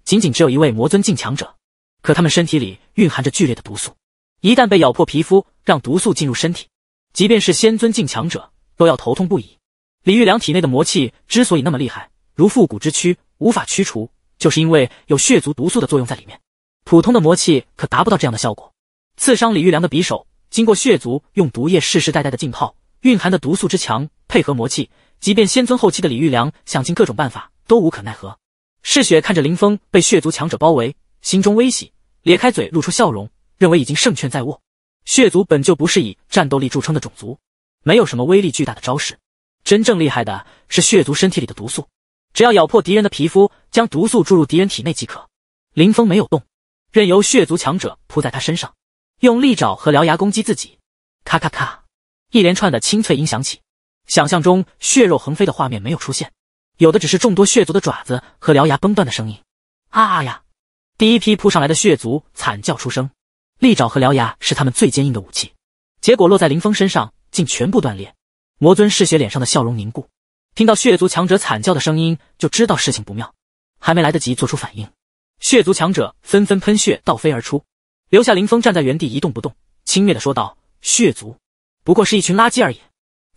仅仅只有一位魔尊境强者，可他们身体里蕴含着剧烈的毒素，一旦被咬破皮肤，让毒素进入身体，即便是仙尊境强者都要头痛不已。李玉良体内的魔气之所以那么厉害，如复古之躯，无法驱除，就是因为有血族毒素的作用在里面。普通的魔气可达不到这样的效果。刺伤李玉良的匕首，经过血族用毒液世世代代的浸泡。蕴含的毒素之强，配合魔气，即便仙尊后期的李玉良想尽各种办法，都无可奈何。嗜血看着林峰被血族强者包围，心中微喜，咧开嘴露出笑容，认为已经胜券在握。血族本就不是以战斗力著称的种族，没有什么威力巨大的招式，真正厉害的是血族身体里的毒素，只要咬破敌人的皮肤，将毒素注入敌人体内即可。林峰没有动，任由血族强者扑在他身上，用利爪和獠牙攻击自己。咔咔咔。一连串的清脆音响起，想象中血肉横飞的画面没有出现，有的只是众多血族的爪子和獠牙崩断的声音。啊呀！第一批扑上来的血族惨叫出声，利爪和獠牙是他们最坚硬的武器，结果落在林峰身上竟全部断裂。魔尊嗜血脸上的笑容凝固，听到血族强者惨叫的声音，就知道事情不妙。还没来得及做出反应，血族强者纷纷喷血倒飞而出，留下林峰站在原地一动不动，轻蔑的说道：“血族。”不过是一群垃圾而已。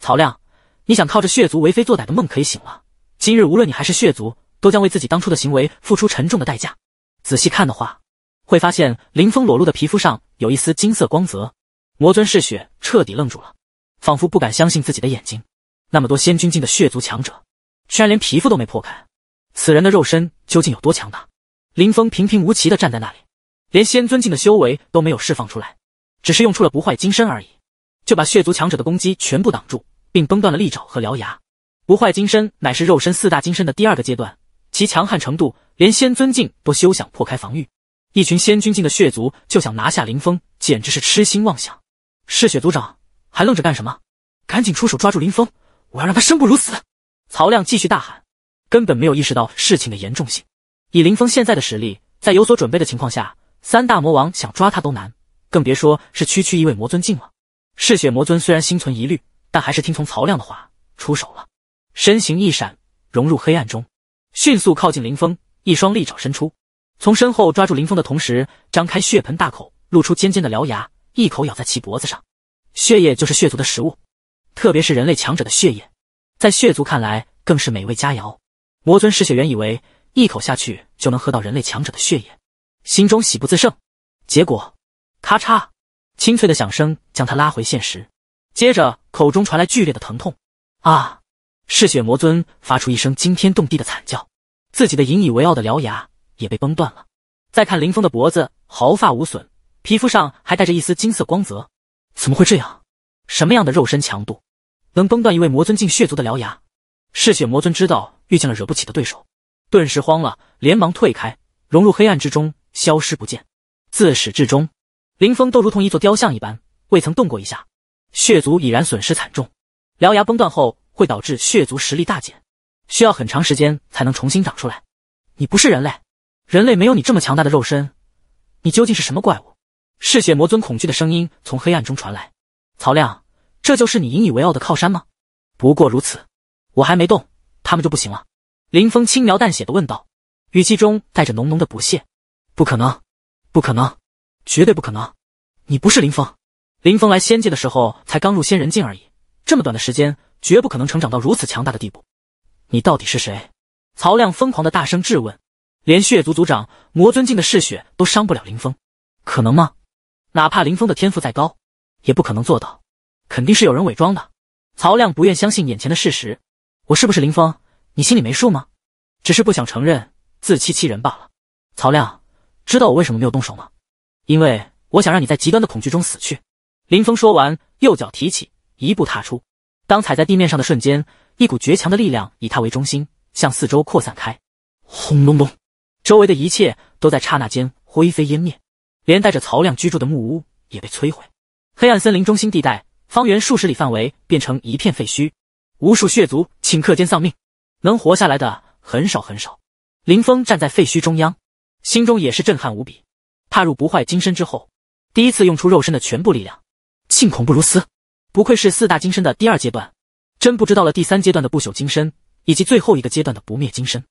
曹亮，你想靠着血族为非作歹的梦可以醒了。今日无论你还是血族，都将为自己当初的行为付出沉重的代价。仔细看的话，会发现林峰裸露的皮肤上有一丝金色光泽。魔尊嗜血彻底愣住了，仿佛不敢相信自己的眼睛。那么多仙君境的血族强者，居然连皮肤都没破开，此人的肉身究竟有多强大？林峰平平无奇的站在那里，连仙尊境的修为都没有释放出来，只是用出了不坏金身而已。就把血族强者的攻击全部挡住，并崩断了利爪和獠牙。不坏金身乃是肉身四大金身的第二个阶段，其强悍程度连仙尊境都休想破开防御。一群仙君境的血族就想拿下林峰，简直是痴心妄想。嗜血族长还愣着干什么？赶紧出手抓住林峰！我要让他生不如死！曹亮继续大喊，根本没有意识到事情的严重性。以林峰现在的实力，在有所准备的情况下，三大魔王想抓他都难，更别说是区区一位魔尊境了。嗜血魔尊虽然心存疑虑，但还是听从曹亮的话出手了，身形一闪，融入黑暗中，迅速靠近林峰，一双利爪伸出，从身后抓住林峰的同时，张开血盆大口，露出尖尖的獠牙，一口咬在其脖子上。血液就是血族的食物，特别是人类强者的血液，在血族看来更是美味佳肴。魔尊嗜血原以为一口下去就能喝到人类强者的血液，心中喜不自胜，结果咔嚓。清脆的响声将他拉回现实，接着口中传来剧烈的疼痛，啊！嗜血魔尊发出一声惊天动地的惨叫，自己的引以为傲的獠牙也被崩断了。再看林峰的脖子，毫发无损，皮肤上还带着一丝金色光泽，怎么会这样？什么样的肉身强度能崩断一位魔尊境血族的獠牙？嗜血魔尊知道遇见了惹不起的对手，顿时慌了，连忙退开，融入黑暗之中，消失不见。自始至终。林峰都如同一座雕像一般，未曾动过一下。血族已然损失惨重，獠牙崩断后会导致血族实力大减，需要很长时间才能重新长出来。你不是人类，人类没有你这么强大的肉身，你究竟是什么怪物？嗜血魔尊恐惧的声音从黑暗中传来：“曹亮，这就是你引以为傲的靠山吗？”不过如此，我还没动，他们就不行了。”林峰轻描淡写的问道，语气中带着浓浓的不屑：“不可能，不可能。”绝对不可能！你不是林峰，林峰来仙界的时候才刚入仙人境而已，这么短的时间绝不可能成长到如此强大的地步。你到底是谁？曹亮疯狂的大声质问，连血族族长魔尊境的嗜血都伤不了林峰，可能吗？哪怕林峰的天赋再高，也不可能做到。肯定是有人伪装的。曹亮不愿相信眼前的事实。我是不是林峰？你心里没数吗？只是不想承认，自欺欺人罢了。曹亮，知道我为什么没有动手吗？因为我想让你在极端的恐惧中死去。”林峰说完，右脚提起，一步踏出。当踩在地面上的瞬间，一股绝强的力量以他为中心向四周扩散开。轰隆隆，周围的一切都在刹那间灰飞烟灭，连带着曹亮居住的木屋也被摧毁。黑暗森林中心地带，方圆数十里范围变成一片废墟，无数血族顷刻间丧命，能活下来的很少很少。林峰站在废墟中央，心中也是震撼无比。踏入不坏金身之后，第一次用出肉身的全部力量，庆恐怖如斯！不愧是四大金身的第二阶段，真不知道了第三阶段的不朽金身以及最后一个阶段的不灭金身，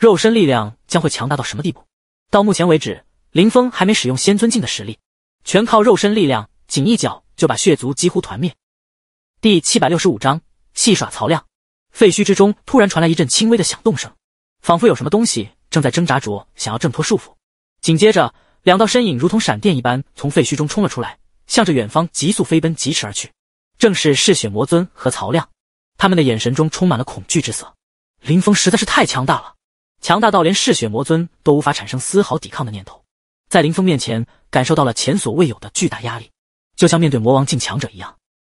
肉身力量将会强大到什么地步？到目前为止，林峰还没使用仙尊境的实力，全靠肉身力量，仅一脚就把血族几乎团灭。第七百六十五章戏耍曹亮，废墟之中突然传来一阵轻微的响动声，仿佛有什么东西正在挣扎着，想要挣脱束缚，紧接着。两道身影如同闪电一般从废墟中冲了出来，向着远方急速飞奔、疾驰而去。正是嗜血魔尊和曹亮，他们的眼神中充满了恐惧之色。林峰实在是太强大了，强大到连嗜血魔尊都无法产生丝毫抵抗的念头，在林峰面前感受到了前所未有的巨大压力，就像面对魔王境强者一样。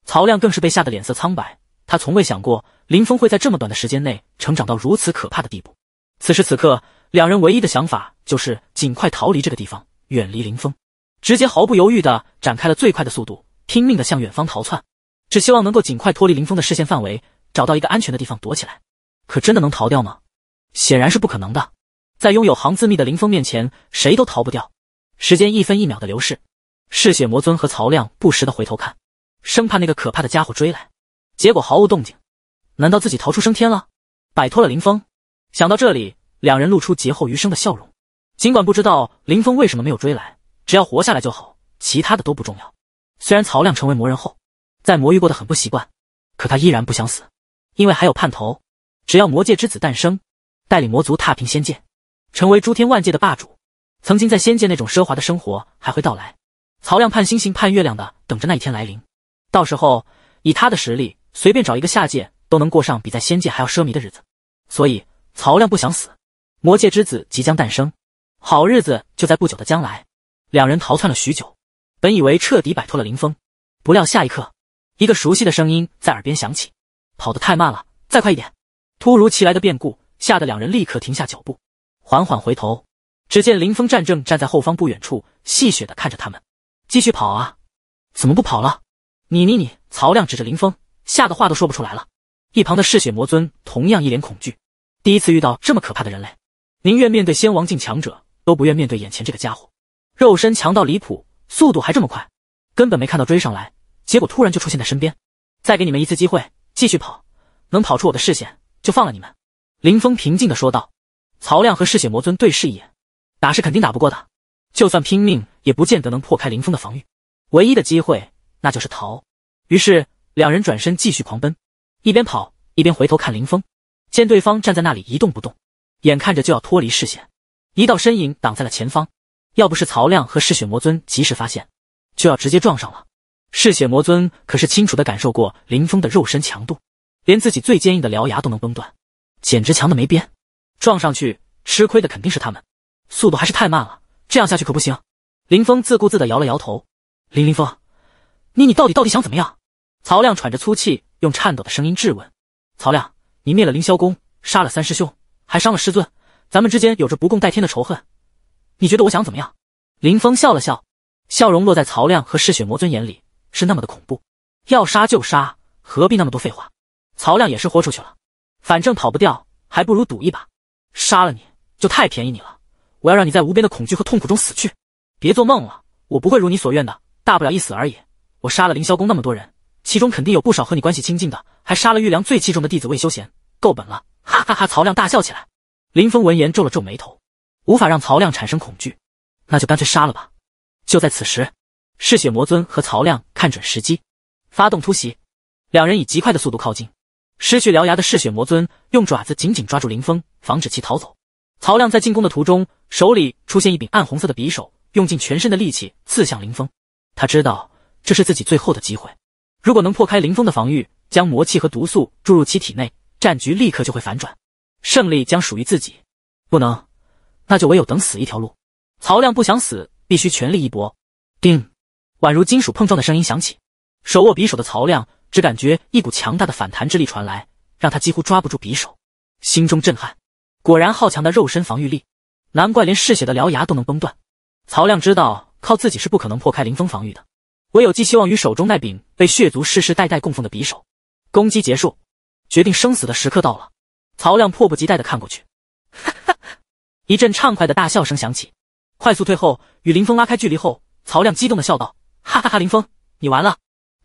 曹亮更是被吓得脸色苍白，他从未想过林峰会在这么短的时间内成长到如此可怕的地步。此时此刻，两人唯一的想法就是尽快逃离这个地方。远离林峰，直接毫不犹豫地展开了最快的速度，拼命地向远方逃窜，只希望能够尽快脱离林峰的视线范围，找到一个安全的地方躲起来。可真的能逃掉吗？显然是不可能的，在拥有行字密的林峰面前，谁都逃不掉。时间一分一秒的流逝，嗜血魔尊和曹亮不时的回头看，生怕那个可怕的家伙追来。结果毫无动静，难道自己逃出升天了，摆脱了林峰？想到这里，两人露出劫后余生的笑容。尽管不知道林峰为什么没有追来，只要活下来就好，其他的都不重要。虽然曹亮成为魔人后，在魔域过得很不习惯，可他依然不想死，因为还有盼头。只要魔界之子诞生，带领魔族踏平仙界，成为诸天万界的霸主，曾经在仙界那种奢华的生活还会到来。曹亮盼星星盼月亮的等着那一天来临，到时候以他的实力，随便找一个下界都能过上比在仙界还要奢靡的日子。所以曹亮不想死，魔界之子即将诞生。好日子就在不久的将来。两人逃窜了许久，本以为彻底摆脱了林峰，不料下一刻，一个熟悉的声音在耳边响起：“跑得太慢了，再快一点！”突如其来的变故吓得两人立刻停下脚步，缓缓回头，只见林峰站正站在后方不远处，戏谑的看着他们：“继续跑啊，怎么不跑了？”“你你你！”曹亮指着林峰，吓得话都说不出来了。一旁的嗜血魔尊同样一脸恐惧，第一次遇到这么可怕的人类，宁愿面对仙王境强者。都不愿面对眼前这个家伙，肉身强到离谱，速度还这么快，根本没看到追上来，结果突然就出现在身边。再给你们一次机会，继续跑，能跑出我的视线就放了你们。”林峰平静地说道。曹亮和嗜血魔尊对视一眼，打是肯定打不过的，就算拼命也不见得能破开林峰的防御。唯一的机会那就是逃。于是两人转身继续狂奔，一边跑一边回头看林峰，见对方站在那里一动不动，眼看着就要脱离视线。一道身影挡在了前方，要不是曹亮和嗜血魔尊及时发现，就要直接撞上了。嗜血魔尊可是清楚的感受过林峰的肉身强度，连自己最坚硬的獠牙都能崩断，简直强的没边。撞上去吃亏的肯定是他们，速度还是太慢了，这样下去可不行。林峰自顾自的摇了摇头。林林峰，你你到底到底想怎么样？曹亮喘着粗气，用颤抖的声音质问。曹亮，你灭了凌霄宫，杀了三师兄，还伤了师尊。咱们之间有着不共戴天的仇恨，你觉得我想怎么样？林峰笑了笑，笑容落在曹亮和嗜血魔尊眼里是那么的恐怖。要杀就杀，何必那么多废话？曹亮也是豁出去了，反正跑不掉，还不如赌一把。杀了你就太便宜你了，我要让你在无边的恐惧和痛苦中死去。别做梦了，我不会如你所愿的。大不了一死而已。我杀了凌霄宫那么多人，其中肯定有不少和你关系亲近的，还杀了玉良最器重的弟子魏修贤，够本了！哈哈哈！曹亮大笑起来。林峰闻言皱了皱眉头，无法让曹亮产生恐惧，那就干脆杀了吧。就在此时，嗜血魔尊和曹亮看准时机，发动突袭。两人以极快的速度靠近，失去獠牙的嗜血魔尊用爪子紧紧抓住林峰，防止其逃走。曹亮在进攻的途中，手里出现一柄暗红色的匕首，用尽全身的力气刺向林峰。他知道这是自己最后的机会，如果能破开林峰的防御，将魔气和毒素注入其体内，战局立刻就会反转。胜利将属于自己，不能，那就唯有等死一条路。曹亮不想死，必须全力一搏。叮，宛如金属碰撞的声音响起，手握匕首的曹亮只感觉一股强大的反弹之力传来，让他几乎抓不住匕首，心中震撼。果然，好强的肉身防御力，难怪连嗜血的獠牙都能崩断。曹亮知道靠自己是不可能破开林风防御的，唯有寄希望于手中那柄被血族世世代代供奉的匕首。攻击结束，决定生死的时刻到了。曹亮迫不及待的看过去，哈哈，一阵畅快的大笑声响起，快速退后，与林峰拉开距离后，曹亮激动的笑道：“哈哈哈，林峰，你完了！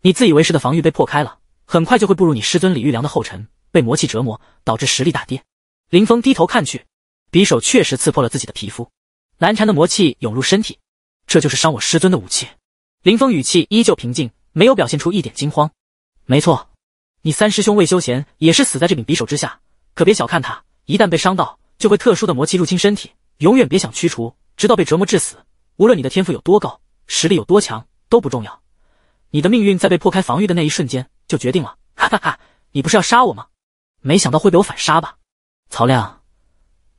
你自以为是的防御被破开了，很快就会步入你师尊李玉良的后尘，被魔气折磨，导致实力大跌。”林峰低头看去，匕首确实刺破了自己的皮肤，难缠的魔气涌入身体，这就是伤我师尊的武器。林峰语气依旧平静，没有表现出一点惊慌。没错，你三师兄魏修贤也是死在这柄匕首之下。可别小看他，一旦被伤到，就会特殊的魔气入侵身体，永远别想驱除，直到被折磨致死。无论你的天赋有多高，实力有多强，都不重要。你的命运在被破开防御的那一瞬间就决定了。哈哈哈！你不是要杀我吗？没想到会被我反杀吧？曹亮，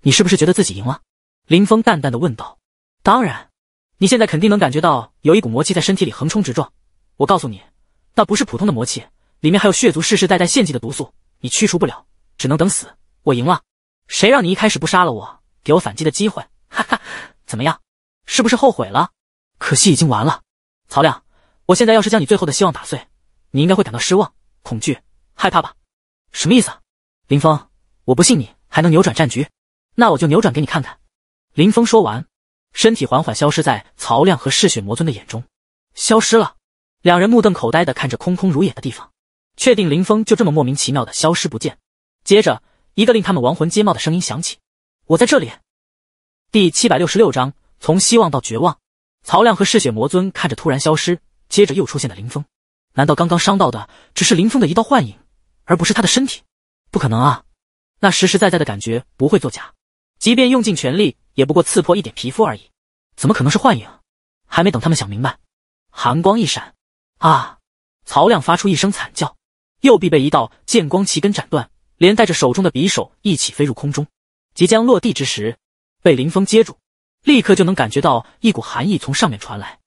你是不是觉得自己赢了？林峰淡淡的问道。当然，你现在肯定能感觉到有一股魔气在身体里横冲直撞。我告诉你，那不是普通的魔气，里面还有血族世世代代献祭的毒素，你驱除不了。只能等死，我赢了，谁让你一开始不杀了我，给我反击的机会，哈哈，怎么样，是不是后悔了？可惜已经完了。曹亮，我现在要是将你最后的希望打碎，你应该会感到失望、恐惧、害怕吧？什么意思？林峰，我不信你还能扭转战局，那我就扭转给你看看。林峰说完，身体缓缓消失在曹亮和嗜血魔尊的眼中，消失了。两人目瞪口呆的看着空空如也的地方，确定林峰就这么莫名其妙的消失不见。接着，一个令他们亡魂皆冒的声音响起：“我在这里。”第七百六十六章从希望到绝望。曹亮和嗜血魔尊看着突然消失，接着又出现的林峰，难道刚刚伤到的只是林峰的一道幻影，而不是他的身体？不可能啊！那实实在在的感觉不会作假，即便用尽全力，也不过刺破一点皮肤而已，怎么可能是幻影？还没等他们想明白，寒光一闪，啊！曹亮发出一声惨叫，右臂被一道剑光齐根斩断。连带着手中的匕首一起飞入空中，即将落地之时，被林峰接住，立刻就能感觉到一股寒意从上面传来。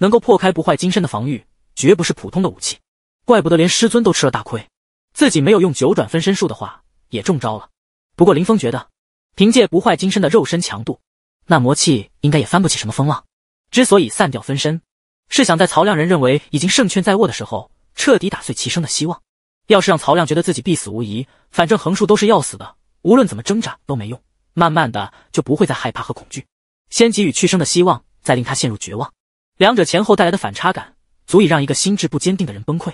能够破开不坏金身的防御，绝不是普通的武器，怪不得连师尊都吃了大亏。自己没有用九转分身术的话，也中招了。不过林峰觉得，凭借不坏金身的肉身强度，那魔气应该也翻不起什么风浪。之所以散掉分身，是想在曹亮人认为已经胜券在握的时候，彻底打碎其生的希望。要是让曹亮觉得自己必死无疑，反正横竖都是要死的，无论怎么挣扎都没用，慢慢的就不会再害怕和恐惧。先给予去生的希望，再令他陷入绝望，两者前后带来的反差感，足以让一个心智不坚定的人崩溃。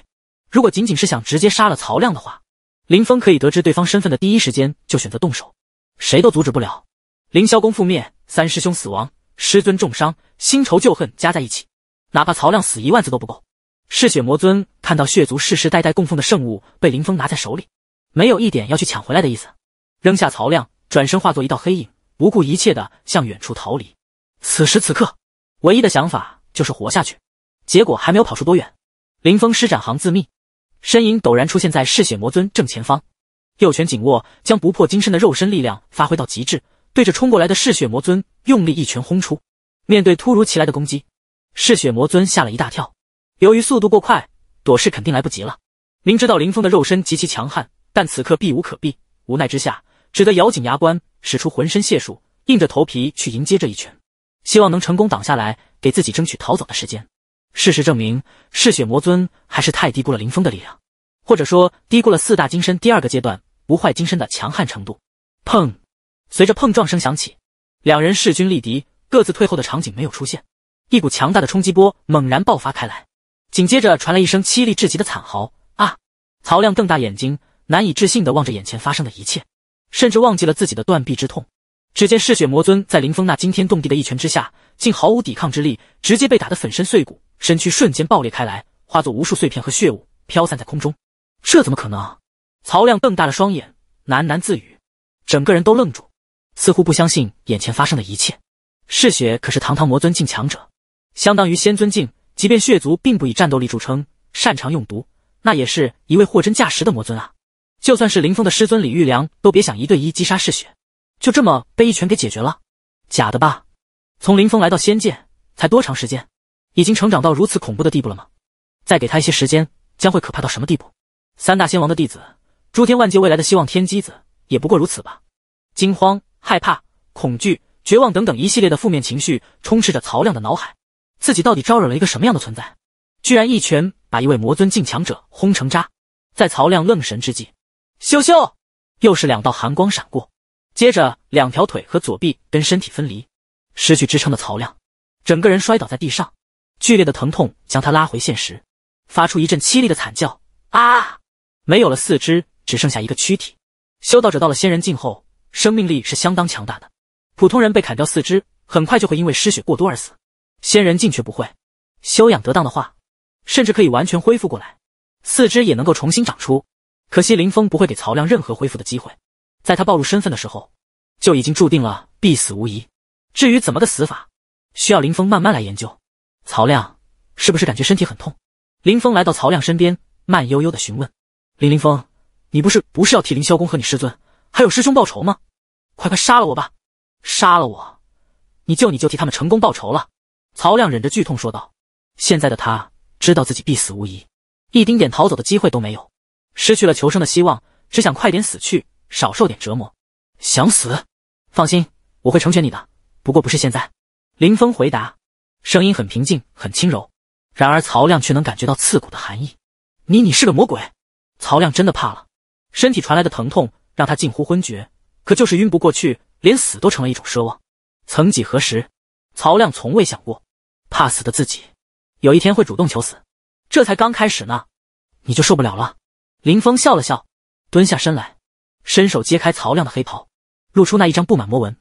如果仅仅是想直接杀了曹亮的话，林峰可以得知对方身份的第一时间就选择动手，谁都阻止不了。凌霄宫覆灭，三师兄死亡，师尊重伤，新仇旧恨加在一起，哪怕曹亮死一万次都不够。嗜血魔尊看到血族世世代代供奉的圣物被林峰拿在手里，没有一点要去抢回来的意思，扔下曹亮，转身化作一道黑影，不顾一切的向远处逃离。此时此刻，唯一的想法就是活下去。结果还没有跑出多远，林峰施展行自命，身影陡然出现在嗜血魔尊正前方，右拳紧握，将不破金身的肉身力量发挥到极致，对着冲过来的嗜血魔尊用力一拳轰出。面对突如其来的攻击，嗜血魔尊吓了一大跳。由于速度过快，躲是肯定来不及了。明知道林峰的肉身极其强悍，但此刻避无可避，无奈之下，只得咬紧牙关，使出浑身解数，硬着头皮去迎接这一拳，希望能成功挡下来，给自己争取逃走的时间。事实证明，嗜血魔尊还是太低估了林峰的力量，或者说低估了四大金身第二个阶段不坏金身的强悍程度。砰！随着碰撞声响起，两人势均力敌，各自退后的场景没有出现，一股强大的冲击波猛然爆发开来。紧接着传来一声凄厉至极的惨嚎，啊！曹亮瞪大眼睛，难以置信地望着眼前发生的一切，甚至忘记了自己的断臂之痛。只见嗜血魔尊在林峰那惊天动地的一拳之下，竟毫无抵抗之力，直接被打得粉身碎骨，身躯瞬间爆裂开来，化作无数碎片和血雾飘散在空中。这怎么可能？曹亮瞪大了双眼，喃喃自语，整个人都愣住，似乎不相信眼前发生的一切。嗜血可是堂堂魔尊境强者，相当于仙尊境。即便血族并不以战斗力著称，擅长用毒，那也是一位货真价实的魔尊啊！就算是林峰的师尊李玉良，都别想一对一击杀嗜血，就这么被一拳给解决了？假的吧！从林峰来到仙界才多长时间，已经成长到如此恐怖的地步了吗？再给他一些时间，将会可怕到什么地步？三大仙王的弟子，诸天万界未来的希望，天机子也不过如此吧？惊慌、害怕、恐惧、绝望等等一系列的负面情绪充斥着曹亮的脑海。自己到底招惹了一个什么样的存在？居然一拳把一位魔尊境强者轰成渣！在曹亮愣神之际，羞羞，又是两道寒光闪过，接着两条腿和左臂跟身体分离，失去支撑的曹亮整个人摔倒在地上，剧烈的疼痛将他拉回现实，发出一阵凄厉的惨叫：“啊！”没有了四肢，只剩下一个躯体。修道者到了仙人境后，生命力是相当强大的，普通人被砍掉四肢，很快就会因为失血过多而死。仙人境却不会，修养得当的话，甚至可以完全恢复过来，四肢也能够重新长出。可惜林峰不会给曹亮任何恢复的机会，在他暴露身份的时候，就已经注定了必死无疑。至于怎么个死法，需要林峰慢慢来研究。曹亮，是不是感觉身体很痛？林峰来到曹亮身边，慢悠悠的询问：“林林峰，你不是不是要替凌霄宫和你师尊还有师兄报仇吗？快快杀了我吧，杀了我，你就你就替他们成功报仇了。”曹亮忍着剧痛说道：“现在的他知道自己必死无疑，一丁点逃走的机会都没有，失去了求生的希望，只想快点死去，少受点折磨。想死？放心，我会成全你的，不过不是现在。”林峰回答，声音很平静，很轻柔。然而曹亮却能感觉到刺骨的寒意。“你，你是个魔鬼！”曹亮真的怕了，身体传来的疼痛让他近乎昏厥，可就是晕不过去，连死都成了一种奢望。曾几何时，曹亮从未想过。怕死的自己，有一天会主动求死，这才刚开始呢，你就受不了了。林峰笑了笑，蹲下身来，伸手揭开曹亮的黑袍，露出那一张布满魔纹、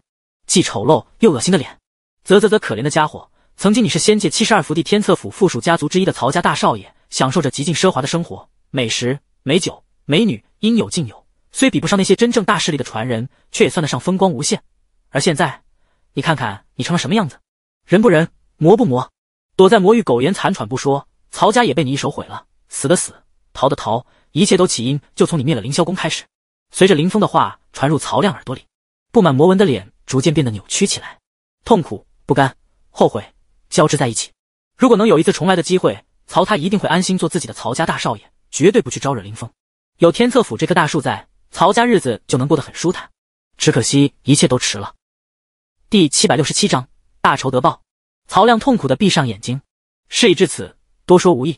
既丑陋又恶心的脸。啧啧啧，可怜的家伙，曾经你是仙界七十二福地天策府附属家族之一的曹家大少爷，享受着极尽奢华的生活，美食、美酒、美女应有尽有，虽比不上那些真正大势力的传人，却也算得上风光无限。而现在，你看看你成了什么样子，人不人？魔不魔？躲在魔域苟延残喘不说，曹家也被你一手毁了，死的死，逃的逃，一切都起因就从你灭了凌霄宫开始。随着林峰的话传入曹亮耳朵里，布满魔纹的脸逐渐变得扭曲起来，痛苦、不甘、后悔交织在一起。如果能有一次重来的机会，曹他一定会安心做自己的曹家大少爷，绝对不去招惹林峰。有天策府这棵大树在，曹家日子就能过得很舒坦。只可惜一切都迟了。第七百六十七章大仇得报。曹亮痛苦的闭上眼睛，事已至此，多说无益。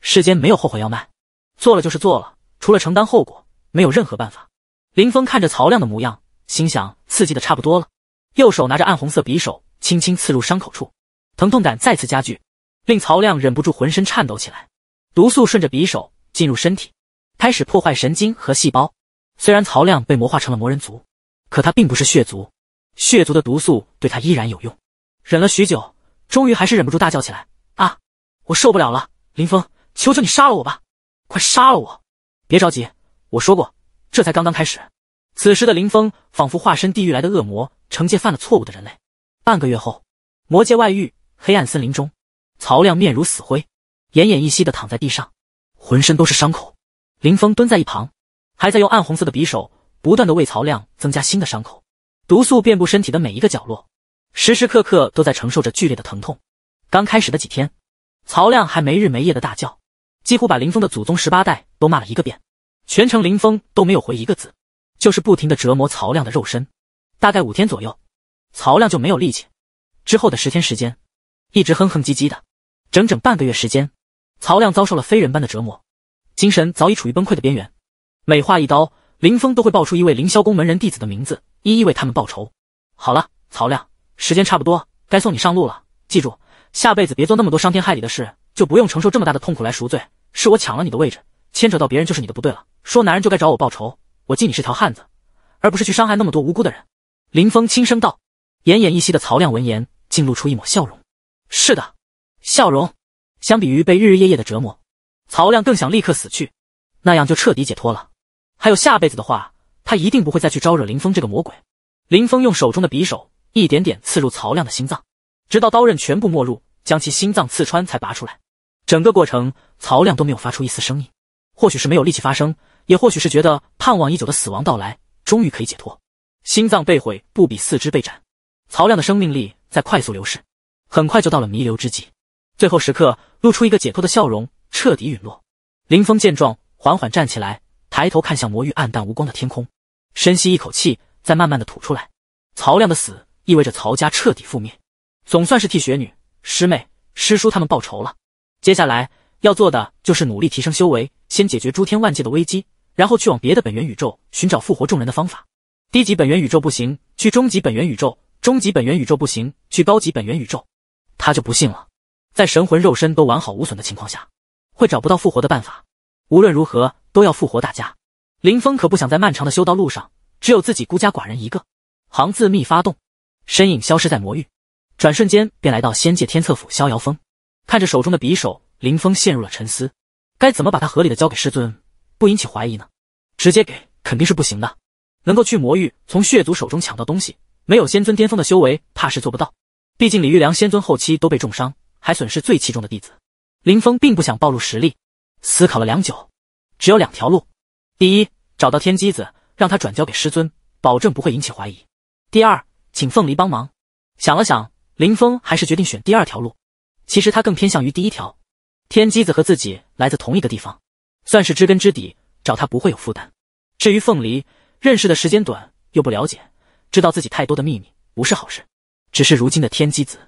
世间没有后悔药卖，做了就是做了，除了承担后果，没有任何办法。林峰看着曹亮的模样，心想刺激的差不多了，右手拿着暗红色匕首，轻轻刺入伤口处，疼痛感再次加剧，令曹亮忍不住浑身颤抖起来。毒素顺着匕首进入身体，开始破坏神经和细胞。虽然曹亮被魔化成了魔人族，可他并不是血族，血族的毒素对他依然有用。忍了许久。终于还是忍不住大叫起来：“啊，我受不了了！林峰，求求你杀了我吧，快杀了我！别着急，我说过，这才刚刚开始。”此时的林峰仿佛化身地狱来的恶魔，惩戒犯了错误的人类。半个月后，魔界外域，黑暗森林中，曹亮面如死灰，奄奄一息的躺在地上，浑身都是伤口。林峰蹲在一旁，还在用暗红色的匕首不断的为曹亮增加新的伤口，毒素遍布身体的每一个角落。时时刻刻都在承受着剧烈的疼痛。刚开始的几天，曹亮还没日没夜的大叫，几乎把林峰的祖宗十八代都骂了一个遍。全程林峰都没有回一个字，就是不停的折磨曹亮的肉身。大概五天左右，曹亮就没有力气。之后的十天时间，一直哼哼唧唧的。整整半个月时间，曹亮遭受了非人般的折磨，精神早已处于崩溃的边缘。每划一刀，林峰都会报出一位凌霄宫门人弟子的名字，一一为他们报仇。好了，曹亮。时间差不多，该送你上路了。记住，下辈子别做那么多伤天害理的事，就不用承受这么大的痛苦来赎罪。是我抢了你的位置，牵扯到别人就是你的不对了。说男人就该找我报仇，我敬你是条汉子，而不是去伤害那么多无辜的人。林峰轻声道。奄奄一息的曹亮闻言，竟露出一抹笑容。是的，笑容。相比于被日日夜夜的折磨，曹亮更想立刻死去，那样就彻底解脱了。还有下辈子的话，他一定不会再去招惹林峰这个魔鬼。林峰用手中的匕首。一点点刺入曹亮的心脏，直到刀刃全部没入，将其心脏刺穿才拔出来。整个过程，曹亮都没有发出一丝声音。或许是没有力气发声，也或许是觉得盼望已久的死亡到来，终于可以解脱。心脏被毁不比四肢被斩，曹亮的生命力在快速流逝，很快就到了弥留之际。最后时刻，露出一个解脱的笑容，彻底陨落。林峰见状，缓缓站起来，抬头看向魔域暗淡无光的天空，深吸一口气，再慢慢的吐出来。曹亮的死。意味着曹家彻底覆灭，总算是替雪女师妹、师叔他们报仇了。接下来要做的就是努力提升修为，先解决诸天万界的危机，然后去往别的本源宇宙寻找复活众人的方法。低级本源宇宙不行，去中极本源宇宙；中极本源宇宙不行，去高级本源宇宙。他就不信了，在神魂肉身都完好无损的情况下，会找不到复活的办法。无论如何，都要复活大家。林峰可不想在漫长的修道路上只有自己孤家寡人一个。行字秘发动。身影消失在魔域，转瞬间便来到仙界天策府逍遥峰。看着手中的匕首，林峰陷入了沉思：该怎么把它合理的交给师尊，不引起怀疑呢？直接给肯定是不行的。能够去魔域从血族手中抢到东西，没有仙尊巅峰的修为，怕是做不到。毕竟李玉良仙尊后期都被重伤，还损失最器重的弟子。林峰并不想暴露实力，思考了良久，只有两条路：第一，找到天机子，让他转交给师尊，保证不会引起怀疑；第二。请凤梨帮忙。想了想，林峰还是决定选第二条路。其实他更偏向于第一条。天机子和自己来自同一个地方，算是知根知底，找他不会有负担。至于凤梨，认识的时间短，又不了解，知道自己太多的秘密不是好事。只是如今的天机子，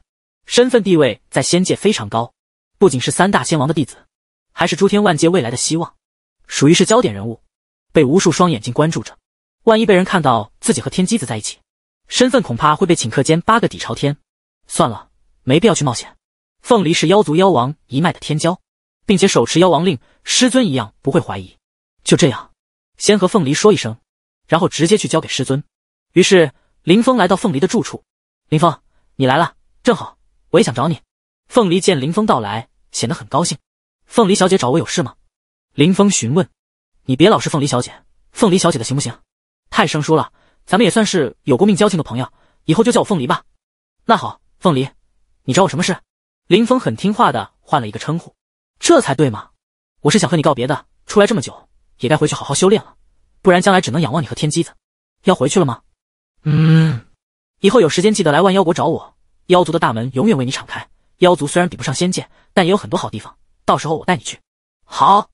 身份地位在仙界非常高，不仅是三大仙王的弟子，还是诸天万界未来的希望，属于是焦点人物，被无数双眼睛关注着。万一被人看到自己和天机子在一起，身份恐怕会被顷刻间八个底朝天，算了，没必要去冒险。凤梨是妖族妖王一脉的天骄，并且手持妖王令，师尊一样不会怀疑。就这样，先和凤梨说一声，然后直接去交给师尊。于是林峰来到凤梨的住处。林峰，你来了，正好我也想找你。凤梨见林峰到来，显得很高兴。凤梨小姐找我有事吗？林峰询问。你别老是凤梨小姐，凤梨小姐的行不行？太生疏了。咱们也算是有过命交情的朋友，以后就叫我凤梨吧。那好，凤梨，你找我什么事？林峰很听话的换了一个称呼，这才对嘛。我是想和你告别的，出来这么久，也该回去好好修炼了，不然将来只能仰望你和天机子。要回去了吗？嗯，以后有时间记得来万妖国找我，妖族的大门永远为你敞开。妖族虽然比不上仙界，但也有很多好地方，到时候我带你去。好，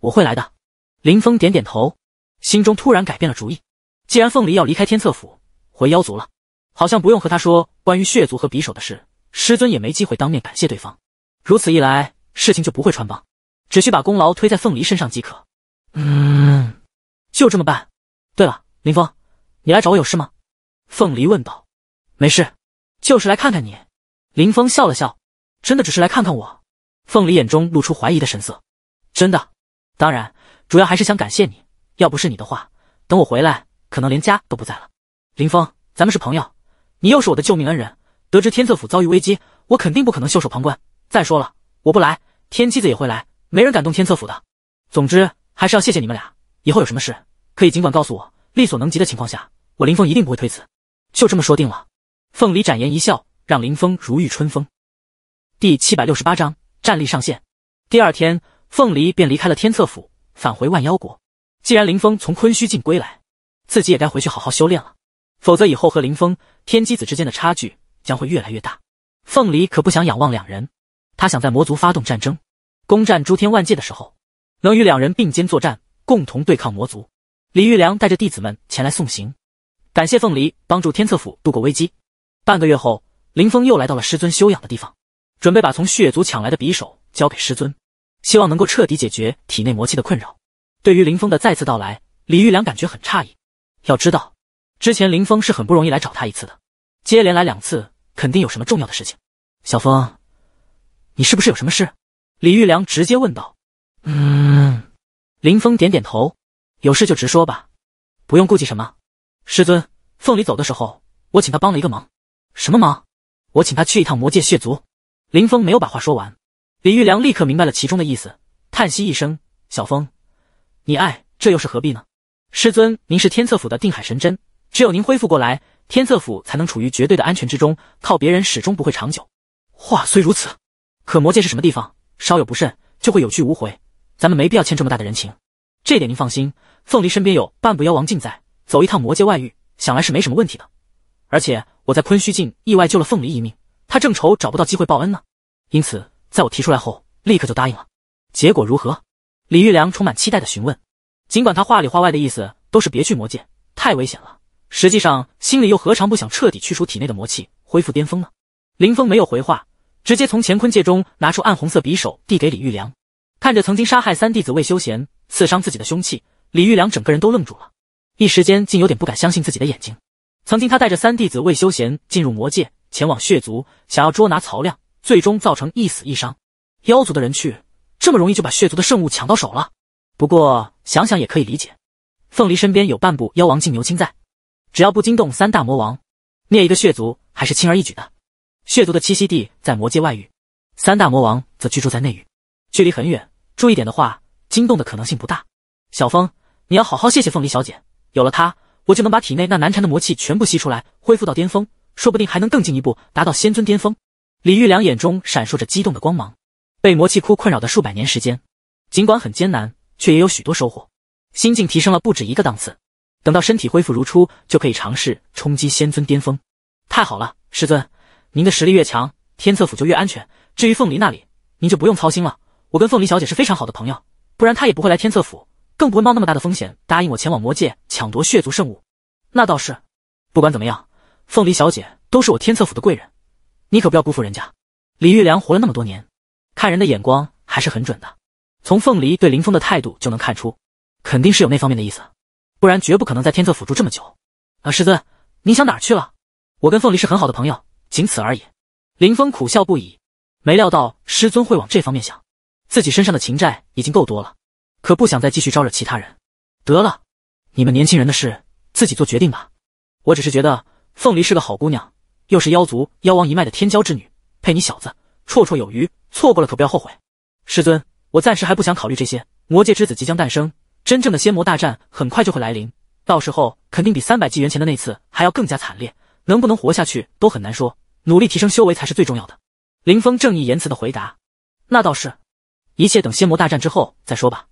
我会来的。林峰点点头，心中突然改变了主意。既然凤梨要离开天策府回妖族了，好像不用和他说关于血族和匕首的事。师尊也没机会当面感谢对方，如此一来事情就不会穿帮，只需把功劳推在凤梨身上即可。嗯，就这么办。对了，林峰，你来找我有事吗？凤梨问道。没事，就是来看看你。林峰笑了笑。真的只是来看看我？凤梨眼中露出怀疑的神色。真的，当然，主要还是想感谢你。要不是你的话，等我回来。可能连家都不在了。林峰，咱们是朋友，你又是我的救命恩人。得知天策府遭遇危机，我肯定不可能袖手旁观。再说了，我不来，天机子也会来，没人敢动天策府的。总之，还是要谢谢你们俩。以后有什么事，可以尽管告诉我，力所能及的情况下，我林峰一定不会推辞。就这么说定了。凤梨展颜一笑，让林峰如遇春风。第七百六十八章战力上限。第二天，凤梨便离开了天策府，返回万妖国。既然林峰从昆虚境归来。自己也该回去好好修炼了，否则以后和林峰、天机子之间的差距将会越来越大。凤梨可不想仰望两人，他想在魔族发动战争、攻占诸天万界的时候，能与两人并肩作战，共同对抗魔族。李玉良带着弟子们前来送行，感谢凤梨帮助天策府度过危机。半个月后，林峰又来到了师尊修养的地方，准备把从血族抢来的匕首交给师尊，希望能够彻底解决体内魔气的困扰。对于林峰的再次到来，李玉良感觉很诧异。要知道，之前林峰是很不容易来找他一次的，接连来两次，肯定有什么重要的事情。小峰，你是不是有什么事？李玉良直接问道。嗯，林峰点点头，有事就直说吧，不用顾忌什么。师尊，凤梨走的时候，我请他帮了一个忙。什么忙？我请他去一趟魔界血族。林峰没有把话说完，李玉良立刻明白了其中的意思，叹息一声：小峰，你爱这又是何必呢？师尊，您是天策府的定海神针，只有您恢复过来，天策府才能处于绝对的安全之中。靠别人始终不会长久。话虽如此，可魔界是什么地方，稍有不慎就会有去无回。咱们没必要欠这么大的人情。这点您放心，凤梨身边有半步妖王境在，走一趟魔界外域，想来是没什么问题的。而且我在昆虚境意外救了凤梨一命，他正愁找不到机会报恩呢，因此在我提出来后，立刻就答应了。结果如何？李玉良充满期待的询问。尽管他话里话外的意思都是别去魔界，太危险了。实际上，心里又何尝不想彻底去除体内的魔气，恢复巅峰呢？林峰没有回话，直接从乾坤戒中拿出暗红色匕首，递给李玉良。看着曾经杀害三弟子魏修贤、刺伤自己的凶器，李玉良整个人都愣住了，一时间竟有点不敢相信自己的眼睛。曾经他带着三弟子魏修贤进入魔界，前往血族，想要捉拿曹亮，最终造成一死一伤。妖族的人去，这么容易就把血族的圣物抢到手了。不过想想也可以理解，凤梨身边有半部妖王境牛青在，只要不惊动三大魔王，灭一个血族还是轻而易举的。血族的栖息地在魔界外域，三大魔王则居住在内域，距离很远，注意点的话，惊动的可能性不大。小风，你要好好谢谢凤梨小姐，有了她，我就能把体内那难缠的魔气全部吸出来，恢复到巅峰，说不定还能更进一步，达到仙尊巅峰。李玉良眼中闪烁着激动的光芒，被魔气窟困扰的数百年时间，尽管很艰难。却也有许多收获，心境提升了不止一个档次。等到身体恢复如初，就可以尝试冲击仙尊巅峰。太好了，师尊，您的实力越强，天策府就越安全。至于凤梨那里，您就不用操心了。我跟凤梨小姐是非常好的朋友，不然她也不会来天策府，更不会冒那么大的风险答应我前往魔界抢夺血族圣物。那倒是，不管怎么样，凤梨小姐都是我天策府的贵人，你可不要辜负人家。李玉良活了那么多年，看人的眼光还是很准的。从凤梨对林峰的态度就能看出，肯定是有那方面的意思，不然绝不可能在天策府住这么久。啊，师尊，您想哪去了？我跟凤梨是很好的朋友，仅此而已。林峰苦笑不已，没料到师尊会往这方面想。自己身上的情债已经够多了，可不想再继续招惹其他人。得了，你们年轻人的事自己做决定吧。我只是觉得凤梨是个好姑娘，又是妖族妖王一脉的天骄之女，配你小子绰绰有余。错过了可不要后悔，师尊。我暂时还不想考虑这些，魔界之子即将诞生，真正的仙魔大战很快就会来临，到时候肯定比三百纪元前的那次还要更加惨烈，能不能活下去都很难说，努力提升修为才是最重要的。林峰正义言辞的回答，那倒是，一切等仙魔大战之后再说吧。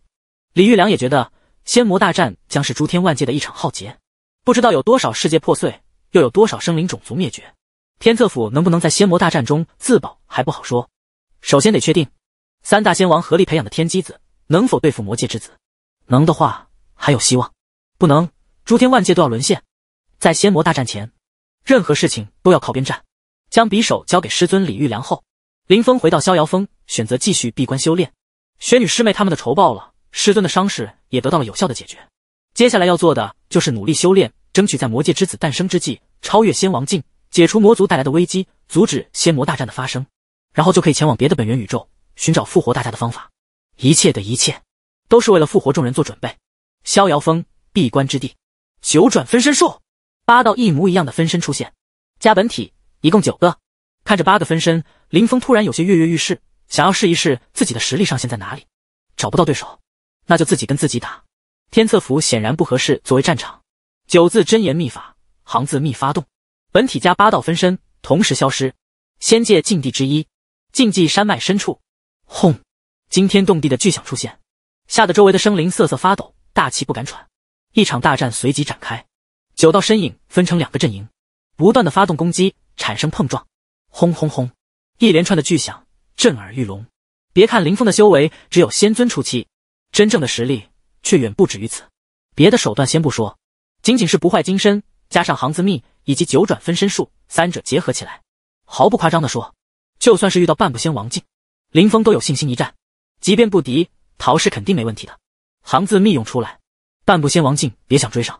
李玉良也觉得，仙魔大战将是诸天万界的一场浩劫，不知道有多少世界破碎，又有多少生灵种族灭绝，天策府能不能在仙魔大战中自保还不好说，首先得确定。三大仙王合力培养的天机子能否对付魔界之子？能的话还有希望，不能，诸天万界都要沦陷。在仙魔大战前，任何事情都要靠边站。将匕首交给师尊李玉良后，林峰回到逍遥峰，选择继续闭关修炼。玄女师妹他们的仇报了，师尊的伤势也得到了有效的解决。接下来要做的就是努力修炼，争取在魔界之子诞生之际超越仙王境，解除魔族带来的危机，阻止仙魔大战的发生，然后就可以前往别的本源宇宙。寻找复活大家的方法，一切的一切都是为了复活众人做准备。逍遥峰闭关之地，九转分身术，八道一模一样的分身出现，加本体一共九个。看着八个分身，林峰突然有些跃跃欲试，想要试一试自己的实力上限在哪里。找不到对手，那就自己跟自己打。天策府显然不合适作为战场。九字真言秘法，行字秘发动，本体加八道分身同时消失。仙界禁地之一，禁忌山脉深处。轰！惊天动地的巨响出现，吓得周围的生灵瑟瑟发抖，大气不敢喘。一场大战随即展开，九道身影分成两个阵营，不断的发动攻击，产生碰撞。轰轰轰！一连串的巨响震耳欲聋。别看林峰的修为只有仙尊初期，真正的实力却远不止于此。别的手段先不说，仅仅是不坏金身，加上行字秘以及九转分身术，三者结合起来，毫不夸张的说，就算是遇到半步仙王境。林峰都有信心一战，即便不敌逃是肯定没问题的。行字密用出来，半步仙王境别想追上。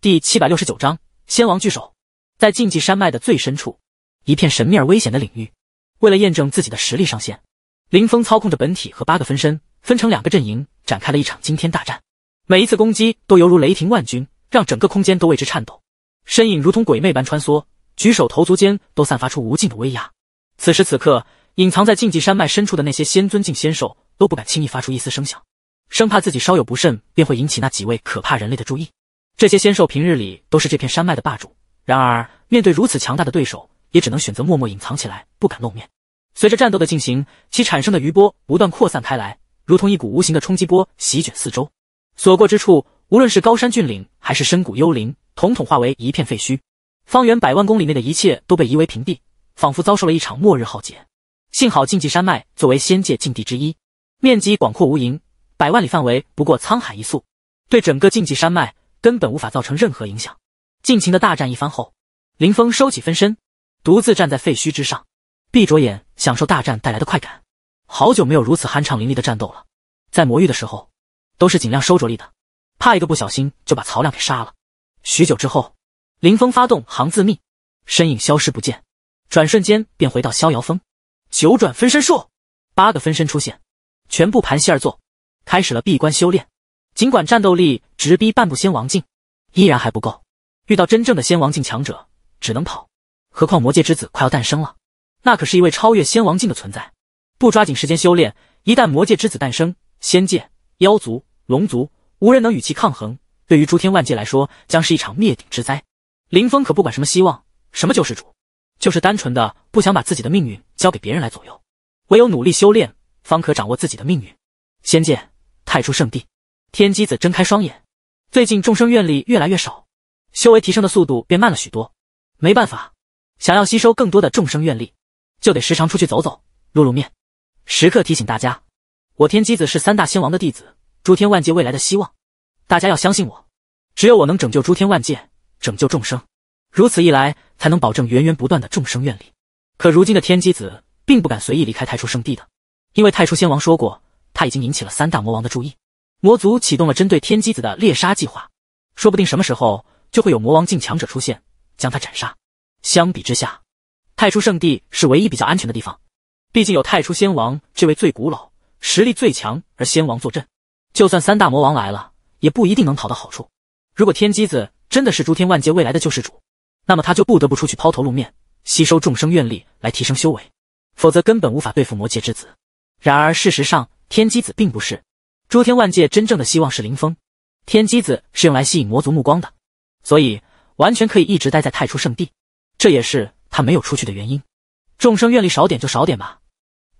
第七百六十九章：仙王聚首。在禁忌山脉的最深处，一片神秘而危险的领域。为了验证自己的实力上限，林峰操控着本体和八个分身，分成两个阵营，展开了一场惊天大战。每一次攻击都犹如雷霆万钧，让整个空间都为之颤抖。身影如同鬼魅般穿梭，举手投足间都散发出无尽的威压。此时此刻。隐藏在禁忌山脉深处的那些仙尊境仙兽都不敢轻易发出一丝声响，生怕自己稍有不慎便会引起那几位可怕人类的注意。这些仙兽平日里都是这片山脉的霸主，然而面对如此强大的对手，也只能选择默默隐藏起来，不敢露面。随着战斗的进行，其产生的余波不断扩散开来，如同一股无形的冲击波席卷四周，所过之处，无论是高山峻岭还是深谷幽灵，统统化为一片废墟。方圆百万公里内的一切都被夷为平地，仿佛遭受了一场末日浩劫。幸好禁忌山脉作为仙界禁地之一，面积广阔无垠，百万里范围不过沧海一粟，对整个禁忌山脉根本无法造成任何影响。尽情的大战一番后，林峰收起分身，独自站在废墟之上，闭着眼享受大战带来的快感。好久没有如此酣畅淋漓的战斗了，在魔域的时候，都是尽量收着力的，怕一个不小心就把曹亮给杀了。许久之后，林峰发动行字秘，身影消失不见，转瞬间便回到逍遥峰。九转分身术，八个分身出现，全部盘膝而坐，开始了闭关修炼。尽管战斗力直逼半步仙王境，依然还不够。遇到真正的仙王境强者，只能跑。何况魔界之子快要诞生了，那可是一位超越仙王境的存在。不抓紧时间修炼，一旦魔界之子诞生，仙界、妖族、龙族无人能与其抗衡。对于诸天万界来说，将是一场灭顶之灾。林峰可不管什么希望，什么救世主。就是单纯的不想把自己的命运交给别人来左右，唯有努力修炼，方可掌握自己的命运。仙界太初圣地，天机子睁开双眼。最近众生愿力越来越少，修为提升的速度变慢了许多。没办法，想要吸收更多的众生愿力，就得时常出去走走，露露面，时刻提醒大家，我天机子是三大仙王的弟子，诸天万界未来的希望，大家要相信我，只有我能拯救诸天万界，拯救众生。如此一来，才能保证源源不断的众生愿力。可如今的天机子，并不敢随意离开太初圣地的，因为太初仙王说过，他已经引起了三大魔王的注意，魔族启动了针对天机子的猎杀计划，说不定什么时候就会有魔王境强者出现，将他斩杀。相比之下，太初圣地是唯一比较安全的地方，毕竟有太初仙王这位最古老、实力最强而仙王坐镇，就算三大魔王来了，也不一定能讨到好处。如果天机子真的是诸天万界未来的救世主，那么他就不得不出去抛头露面，吸收众生愿力来提升修为，否则根本无法对付魔界之子。然而事实上，天机子并不是诸天万界真正的希望，是林峰。天机子是用来吸引魔族目光的，所以完全可以一直待在太初圣地，这也是他没有出去的原因。众生愿力少点就少点吧，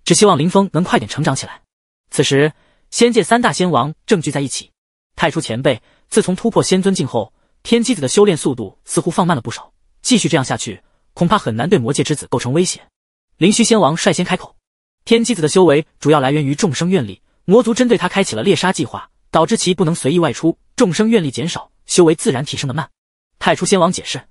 只希望林峰能快点成长起来。此时，仙界三大仙王正聚在一起。太初前辈自从突破仙尊境后。天机子的修炼速度似乎放慢了不少，继续这样下去，恐怕很难对魔界之子构成威胁。灵虚仙王率先开口：“天机子的修为主要来源于众生愿力，魔族针对他开启了猎杀计划，导致其不能随意外出，众生愿力减少，修为自然提升的慢。”太初仙王解释：“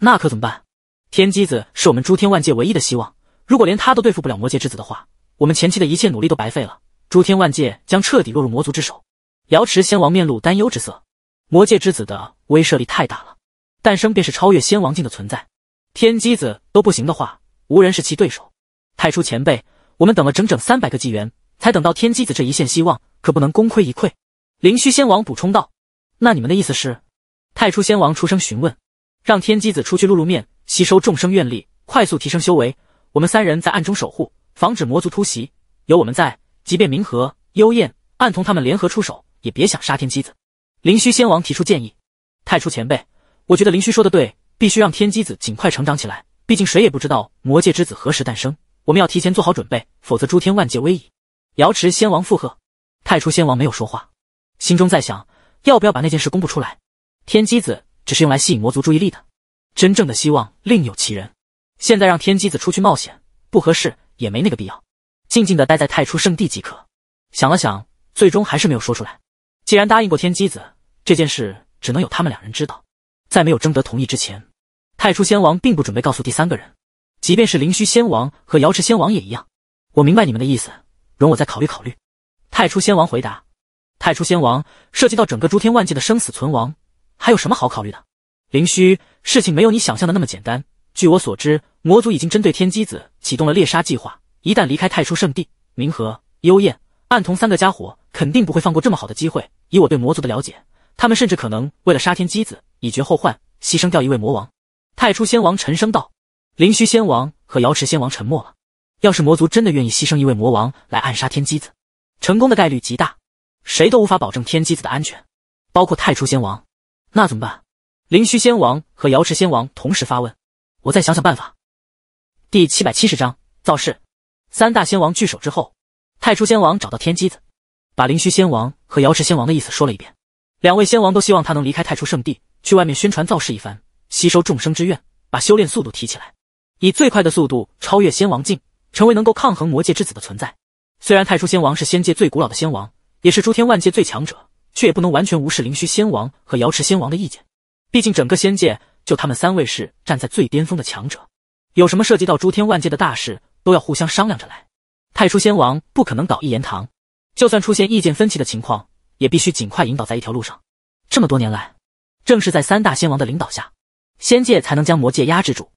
那可怎么办？天机子是我们诸天万界唯一的希望，如果连他都对付不了魔界之子的话，我们前期的一切努力都白费了，诸天万界将彻底落入魔族之手。”瑶池仙王面露担忧之色：“魔界之子的。”威慑力太大了，诞生便是超越仙王境的存在，天机子都不行的话，无人是其对手。太初前辈，我们等了整整三百个纪元，才等到天机子这一线希望，可不能功亏一篑。灵虚仙王补充道：“那你们的意思是？”太初仙王出声询问：“让天机子出去露露面，吸收众生愿力，快速提升修为。我们三人在暗中守护，防止魔族突袭。有我们在，即便冥河、幽燕、暗瞳他们联合出手，也别想杀天机子。”灵虚仙王提出建议。太初前辈，我觉得灵虚说的对，必须让天机子尽快成长起来。毕竟谁也不知道魔界之子何时诞生，我们要提前做好准备，否则诸天万界危矣。瑶池仙王附和，太初仙王没有说话，心中在想，要不要把那件事公布出来？天机子只是用来吸引魔族注意力的，真正的希望另有其人。现在让天机子出去冒险不合适，也没那个必要，静静的待在太初圣地即可。想了想，最终还是没有说出来。既然答应过天机子这件事。只能有他们两人知道，在没有征得同意之前，太初仙王并不准备告诉第三个人，即便是灵虚仙王和瑶池仙王也一样。我明白你们的意思，容我再考虑考虑。太初仙王回答：“太初仙王，涉及到整个诸天万界的生死存亡，还有什么好考虑的？”灵虚，事情没有你想象的那么简单。据我所知，魔族已经针对天机子启动了猎杀计划，一旦离开太初圣地，冥河、幽燕、暗瞳三个家伙肯定不会放过这么好的机会。以我对魔族的了解。他们甚至可能为了杀天机子以绝后患，牺牲掉一位魔王。太初仙王沉声道：“灵虚仙王和瑶池仙王沉默了。要是魔族真的愿意牺牲一位魔王来暗杀天机子，成功的概率极大，谁都无法保证天机子的安全，包括太初仙王。那怎么办？”灵虚仙王和瑶池仙王同时发问：“我再想想办法。”第七百七十章造势。三大仙王聚首之后，太初仙王找到天机子，把灵虚仙王和瑶池仙王的意思说了一遍。两位仙王都希望他能离开太初圣地，去外面宣传造势一番，吸收众生之愿，把修炼速度提起来，以最快的速度超越仙王境，成为能够抗衡魔界之子的存在。虽然太初仙王是仙界最古老的仙王，也是诸天万界最强者，却也不能完全无视灵虚仙王和瑶池仙王的意见。毕竟整个仙界就他们三位是站在最巅峰的强者，有什么涉及到诸天万界的大事，都要互相商量着来。太初仙王不可能搞一言堂，就算出现意见分歧的情况。也必须尽快引导在一条路上。这么多年来，正是在三大仙王的领导下，仙界才能将魔界压制住，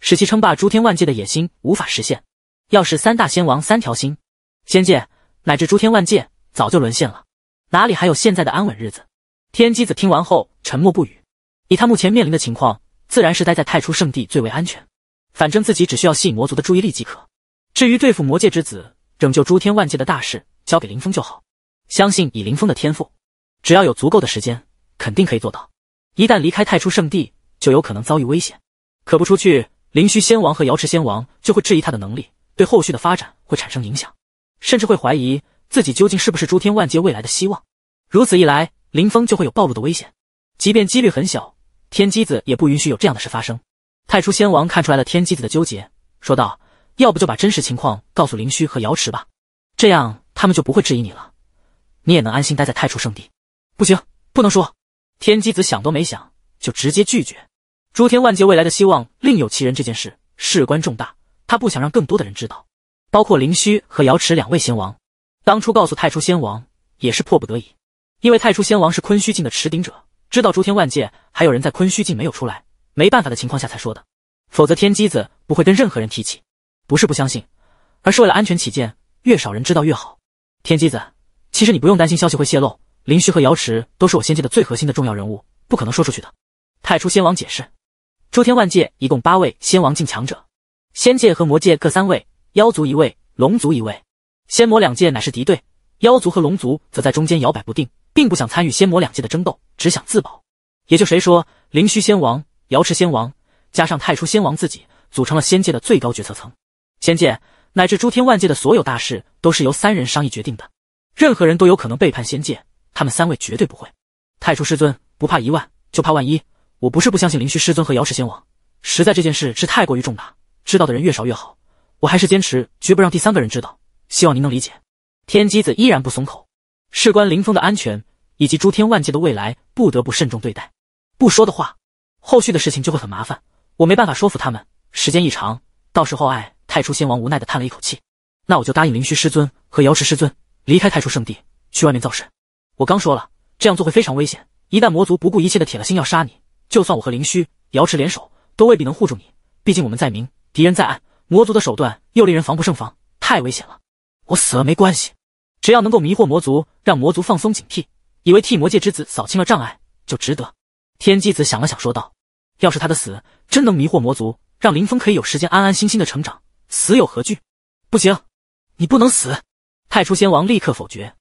使其称霸诸天万界的野心无法实现。要是三大仙王三条心，仙界乃至诸天万界早就沦陷了，哪里还有现在的安稳日子？天机子听完后沉默不语。以他目前面临的情况，自然是待在太初圣地最为安全。反正自己只需要吸引魔族的注意力即可。至于对付魔界之子、拯救诸天万界的大事，交给林峰就好。相信以林峰的天赋，只要有足够的时间，肯定可以做到。一旦离开太初圣地，就有可能遭遇危险。可不出去，灵虚仙王和瑶池仙王就会质疑他的能力，对后续的发展会产生影响，甚至会怀疑自己究竟是不是诸天万界未来的希望。如此一来，林峰就会有暴露的危险。即便几率很小，天机子也不允许有这样的事发生。太初仙王看出来了天机子的纠结，说道：“要不就把真实情况告诉灵虚和瑶池吧，这样他们就不会质疑你了。”你也能安心待在太初圣地，不行，不能说。天机子想都没想就直接拒绝。诸天万界未来的希望另有其人，这件事事关重大，他不想让更多的人知道，包括灵虚和瑶池两位仙王。当初告诉太初仙王也是迫不得已，因为太初仙王是昆虚境的持鼎者，知道诸天万界还有人在昆虚境没有出来，没办法的情况下才说的，否则天机子不会跟任何人提起。不是不相信，而是为了安全起见，越少人知道越好。天机子。其实你不用担心，消息会泄露。灵虚和瑶池都是我仙界的最核心的重要人物，不可能说出去的。太初仙王解释，诸天万界一共八位仙王境强者，仙界和魔界各三位，妖族一位，龙族一位。仙魔两界乃是敌对，妖族和龙族则在中间摇摆不定，并不想参与仙魔两界的争斗，只想自保。也就谁说，灵虚仙王、瑶池仙王，加上太初仙王自己，组成了仙界的最高决策层。仙界乃至诸天万界的所有大事，都是由三人商议决定的。任何人都有可能背叛仙界，他们三位绝对不会。太初师尊不怕一万，就怕万一。我不是不相信灵虚师尊和瑶池仙王，实在这件事是太过于重大，知道的人越少越好。我还是坚持，绝不让第三个人知道。希望您能理解。天机子依然不松口，事关林峰的安全以及诸天万界的未来，不得不慎重对待。不说的话，后续的事情就会很麻烦。我没办法说服他们，时间一长，到时候……哎，太初仙王无奈的叹了一口气。那我就答应灵虚师尊和瑶池师尊。离开太初圣地，去外面造势。我刚说了，这样做会非常危险。一旦魔族不顾一切的铁了心要杀你，就算我和灵虚、瑶池联手，都未必能护住你。毕竟我们在明，敌人在暗，魔族的手段又令人防不胜防，太危险了。我死了没关系，只要能够迷惑魔族，让魔族放松警惕，以为替魔界之子扫清了障碍，就值得。天机子想了想，说道：“要是他的死真能迷惑魔族，让林峰可以有时间安安心心的成长，死有何惧？”不行，你不能死。太初仙王立刻否决，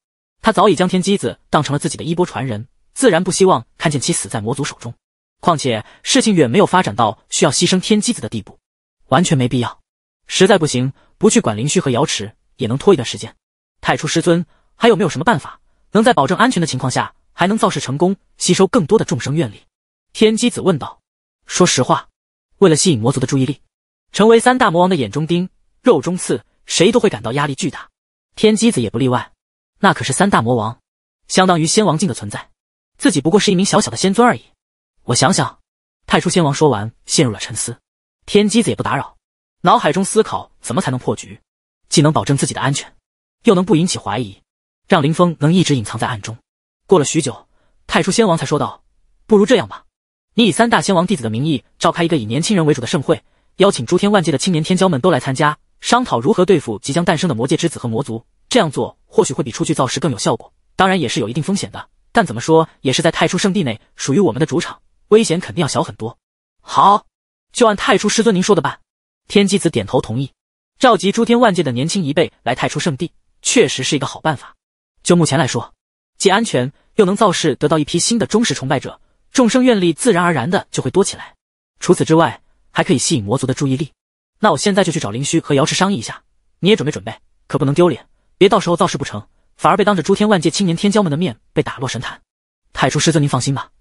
他早已将天机子当成了自己的衣钵传人，自然不希望看见其死在魔族手中。况且事情远没有发展到需要牺牲天机子的地步，完全没必要。实在不行，不去管灵虚和瑶池，也能拖一段时间。太初师尊，还有没有什么办法能在保证安全的情况下，还能造势成功，吸收更多的众生愿力？天机子问道。说实话，为了吸引魔族的注意力，成为三大魔王的眼中钉、肉中刺，谁都会感到压力巨大。天机子也不例外，那可是三大魔王，相当于仙王境的存在，自己不过是一名小小的仙尊而已。我想想，太初仙王说完陷入了沉思，天机子也不打扰，脑海中思考怎么才能破局，既能保证自己的安全，又能不引起怀疑，让林峰能一直隐藏在暗中。过了许久，太初仙王才说道：“不如这样吧，你以三大仙王弟子的名义召开一个以年轻人为主的盛会，邀请诸天万界的青年天骄们都来参加。”商讨如何对付即将诞生的魔界之子和魔族，这样做或许会比出去造势更有效果，当然也是有一定风险的。但怎么说也是在太初圣地内，属于我们的主场，危险肯定要小很多。好，就按太初师尊您说的办。天机子点头同意，召集诸天万界的年轻一辈来太初圣地，确实是一个好办法。就目前来说，既安全又能造势，得到一批新的忠实崇拜者，众生愿力自然而然的就会多起来。除此之外，还可以吸引魔族的注意力。那我现在就去找灵虚和瑶池商议一下，你也准备准备，可不能丢脸，别到时候造势不成，反而被当着诸天万界青年天骄们的面被打落神坛。太初师尊，您放心吧，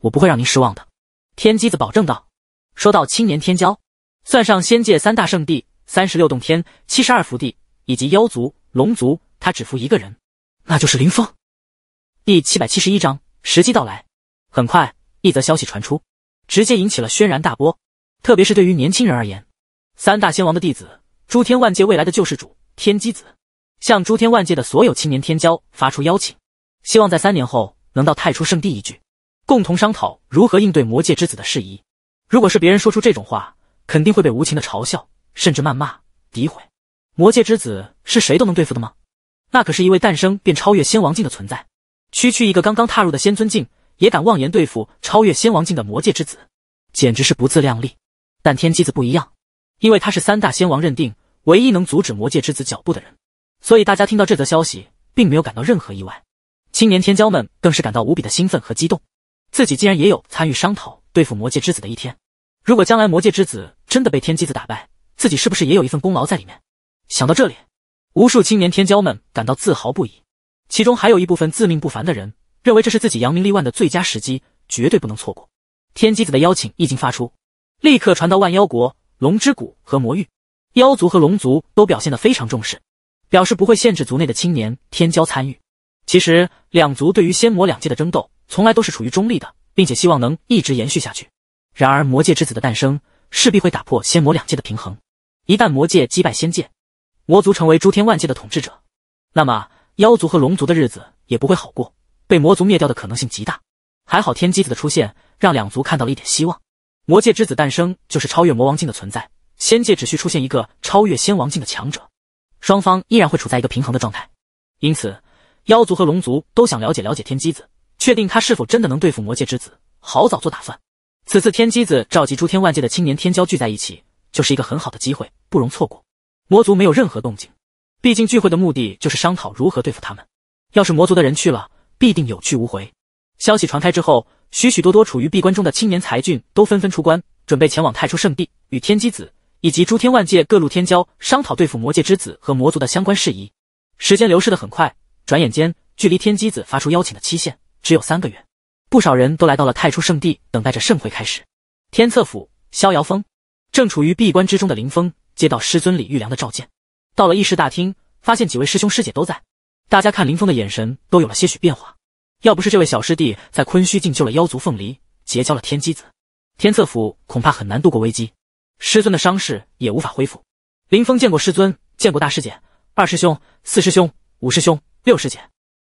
我不会让您失望的。天机子保证道。说到青年天骄，算上仙界三大圣地、三十六洞天、七十二福地以及妖族、龙族，他只服一个人，那就是林峰。第七百七十一章，时机到来。很快，一则消息传出，直接引起了轩然大波，特别是对于年轻人而言。三大仙王的弟子，诸天万界未来的救世主天机子，向诸天万界的所有青年天骄发出邀请，希望在三年后能到太初圣地一聚，共同商讨如何应对魔界之子的事宜。如果是别人说出这种话，肯定会被无情的嘲笑，甚至谩骂、诋毁。魔界之子是谁都能对付的吗？那可是一位诞生便超越仙王境的存在，区区一个刚刚踏入的仙尊境，也敢妄言对付超越仙王境的魔界之子，简直是不自量力。但天机子不一样。因为他是三大仙王认定唯一能阻止魔界之子脚步的人，所以大家听到这则消息，并没有感到任何意外。青年天骄们更是感到无比的兴奋和激动，自己竟然也有参与商讨对付魔界之子的一天。如果将来魔界之子真的被天机子打败，自己是不是也有一份功劳在里面？想到这里，无数青年天骄们感到自豪不已。其中还有一部分自命不凡的人，认为这是自己扬名立万的最佳时机，绝对不能错过。天机子的邀请一经发出，立刻传到万妖国。龙之谷和魔域，妖族和龙族都表现得非常重视，表示不会限制族内的青年天骄参与。其实，两族对于仙魔两界的争斗，从来都是处于中立的，并且希望能一直延续下去。然而，魔界之子的诞生势必会打破仙魔两界的平衡。一旦魔界击败仙界，魔族成为诸天万界的统治者，那么妖族和龙族的日子也不会好过，被魔族灭掉的可能性极大。还好天机子的出现，让两族看到了一点希望。魔界之子诞生就是超越魔王境的存在，仙界只需出现一个超越仙王境的强者，双方依然会处在一个平衡的状态。因此，妖族和龙族都想了解了解天机子，确定他是否真的能对付魔界之子，好早做打算。此次天机子召集诸天万界的青年天骄聚在一起，就是一个很好的机会，不容错过。魔族没有任何动静，毕竟聚会的目的就是商讨如何对付他们。要是魔族的人去了，必定有去无回。消息传开之后。许许多多处于闭关中的青年才俊都纷纷出关，准备前往太初圣地，与天机子以及诸天万界各路天骄商讨对付魔界之子和魔族的相关事宜。时间流逝的很快，转眼间，距离天机子发出邀请的期限只有三个月。不少人都来到了太初圣地，等待着盛会开始。天策府逍遥峰，正处于闭关之中的林峰接到师尊李玉良的召见，到了议事大厅，发现几位师兄师姐都在，大家看林峰的眼神都有了些许变化。要不是这位小师弟在昆虚境救了妖族凤梨，结交了天机子，天策府恐怕很难度过危机。师尊的伤势也无法恢复。林峰见过师尊，见过大师姐，二师兄，四师兄，五师兄，六师姐。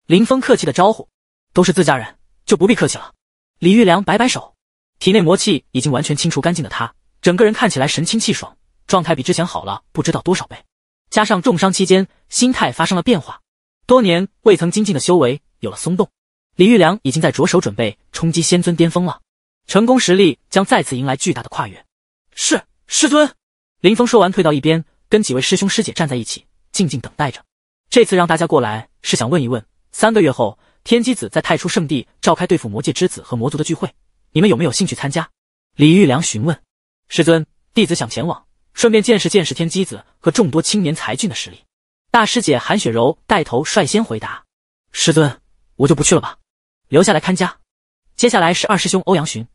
林峰客气的招呼，都是自家人，就不必客气了。李玉良摆摆手，体内魔气已经完全清除干净的他，整个人看起来神清气爽，状态比之前好了不知道多少倍。加上重伤期间，心态发生了变化，多年未曾精进的修为有了松动。李玉良已经在着手准备冲击仙尊巅峰了，成功实力将再次迎来巨大的跨越。是师尊，林峰说完退到一边，跟几位师兄师姐站在一起，静静等待着。这次让大家过来是想问一问，三个月后天机子在太初圣地召开对付魔界之子和魔族的聚会，你们有没有兴趣参加？李玉良询问。师尊，弟子想前往，顺便见识见识天机子和众多青年才俊的实力。大师姐韩雪柔带头率先回答。师尊，我就不去了吧。留下来看家。接下来是二师兄欧阳询，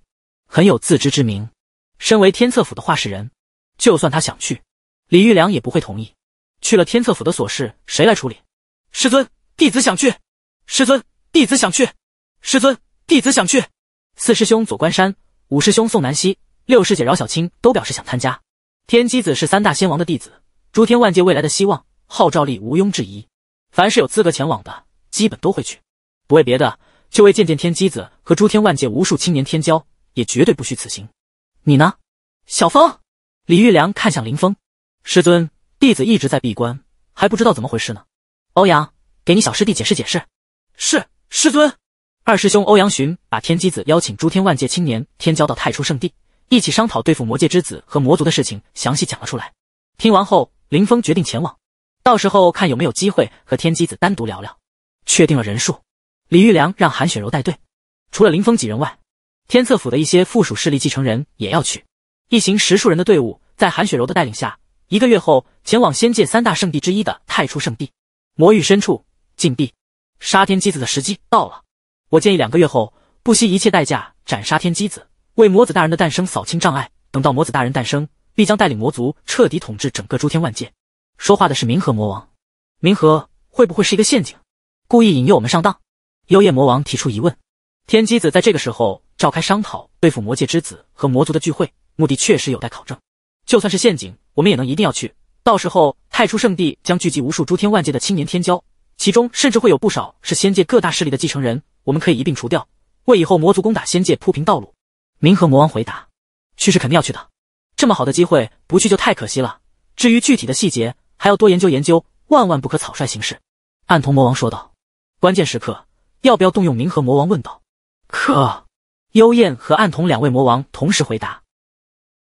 很有自知之明。身为天策府的画事人，就算他想去，李玉良也不会同意。去了天策府的琐事，谁来处理？师尊，弟子想去。师尊，弟子想去。师尊，弟子想去。四师兄左关山，五师兄宋南希，六师姐饶小青都表示想参加。天机子是三大仙王的弟子，诸天万界未来的希望，号召力毋庸置疑。凡是有资格前往的，基本都会去，不为别的。就为见见天机子和诸天万界无数青年天骄，也绝对不虚此行。你呢，小峰？李玉良看向林峰，师尊，弟子一直在闭关，还不知道怎么回事呢。欧阳，给你小师弟解释解释。是师尊。二师兄欧阳询把天机子邀请诸天万界青年天骄到太初圣地，一起商讨对付魔界之子和魔族的事情，详细讲了出来。听完后，林峰决定前往，到时候看有没有机会和天机子单独聊聊。确定了人数。李玉良让韩雪柔带队，除了林峰几人外，天策府的一些附属势力继承人也要去。一行十数人的队伍在韩雪柔的带领下，一个月后前往仙界三大圣地之一的太初圣地。魔域深处，禁地，杀天机子的时机到了。我建议两个月后，不惜一切代价斩杀天机子，为魔子大人的诞生扫清障碍。等到魔子大人诞生，必将带领魔族彻底统治整个诸天万界。说话的是冥河魔王。冥河会不会是一个陷阱，故意引诱我们上当？幽夜魔王提出疑问，天机子在这个时候召开商讨对付魔界之子和魔族的聚会，目的确实有待考证。就算是陷阱，我们也能一定要去。到时候太初圣地将聚集无数诸天万界的青年天骄，其中甚至会有不少是仙界各大势力的继承人，我们可以一并除掉，为以后魔族攻打仙界铺平道路。冥河魔王回答：“去是肯定要去的，这么好的机会不去就太可惜了。至于具体的细节，还要多研究研究，万万不可草率行事。”暗瞳魔王说道：“关键时刻。”要不要动用冥河魔王？问道。可幽燕和暗瞳两位魔王同时回答。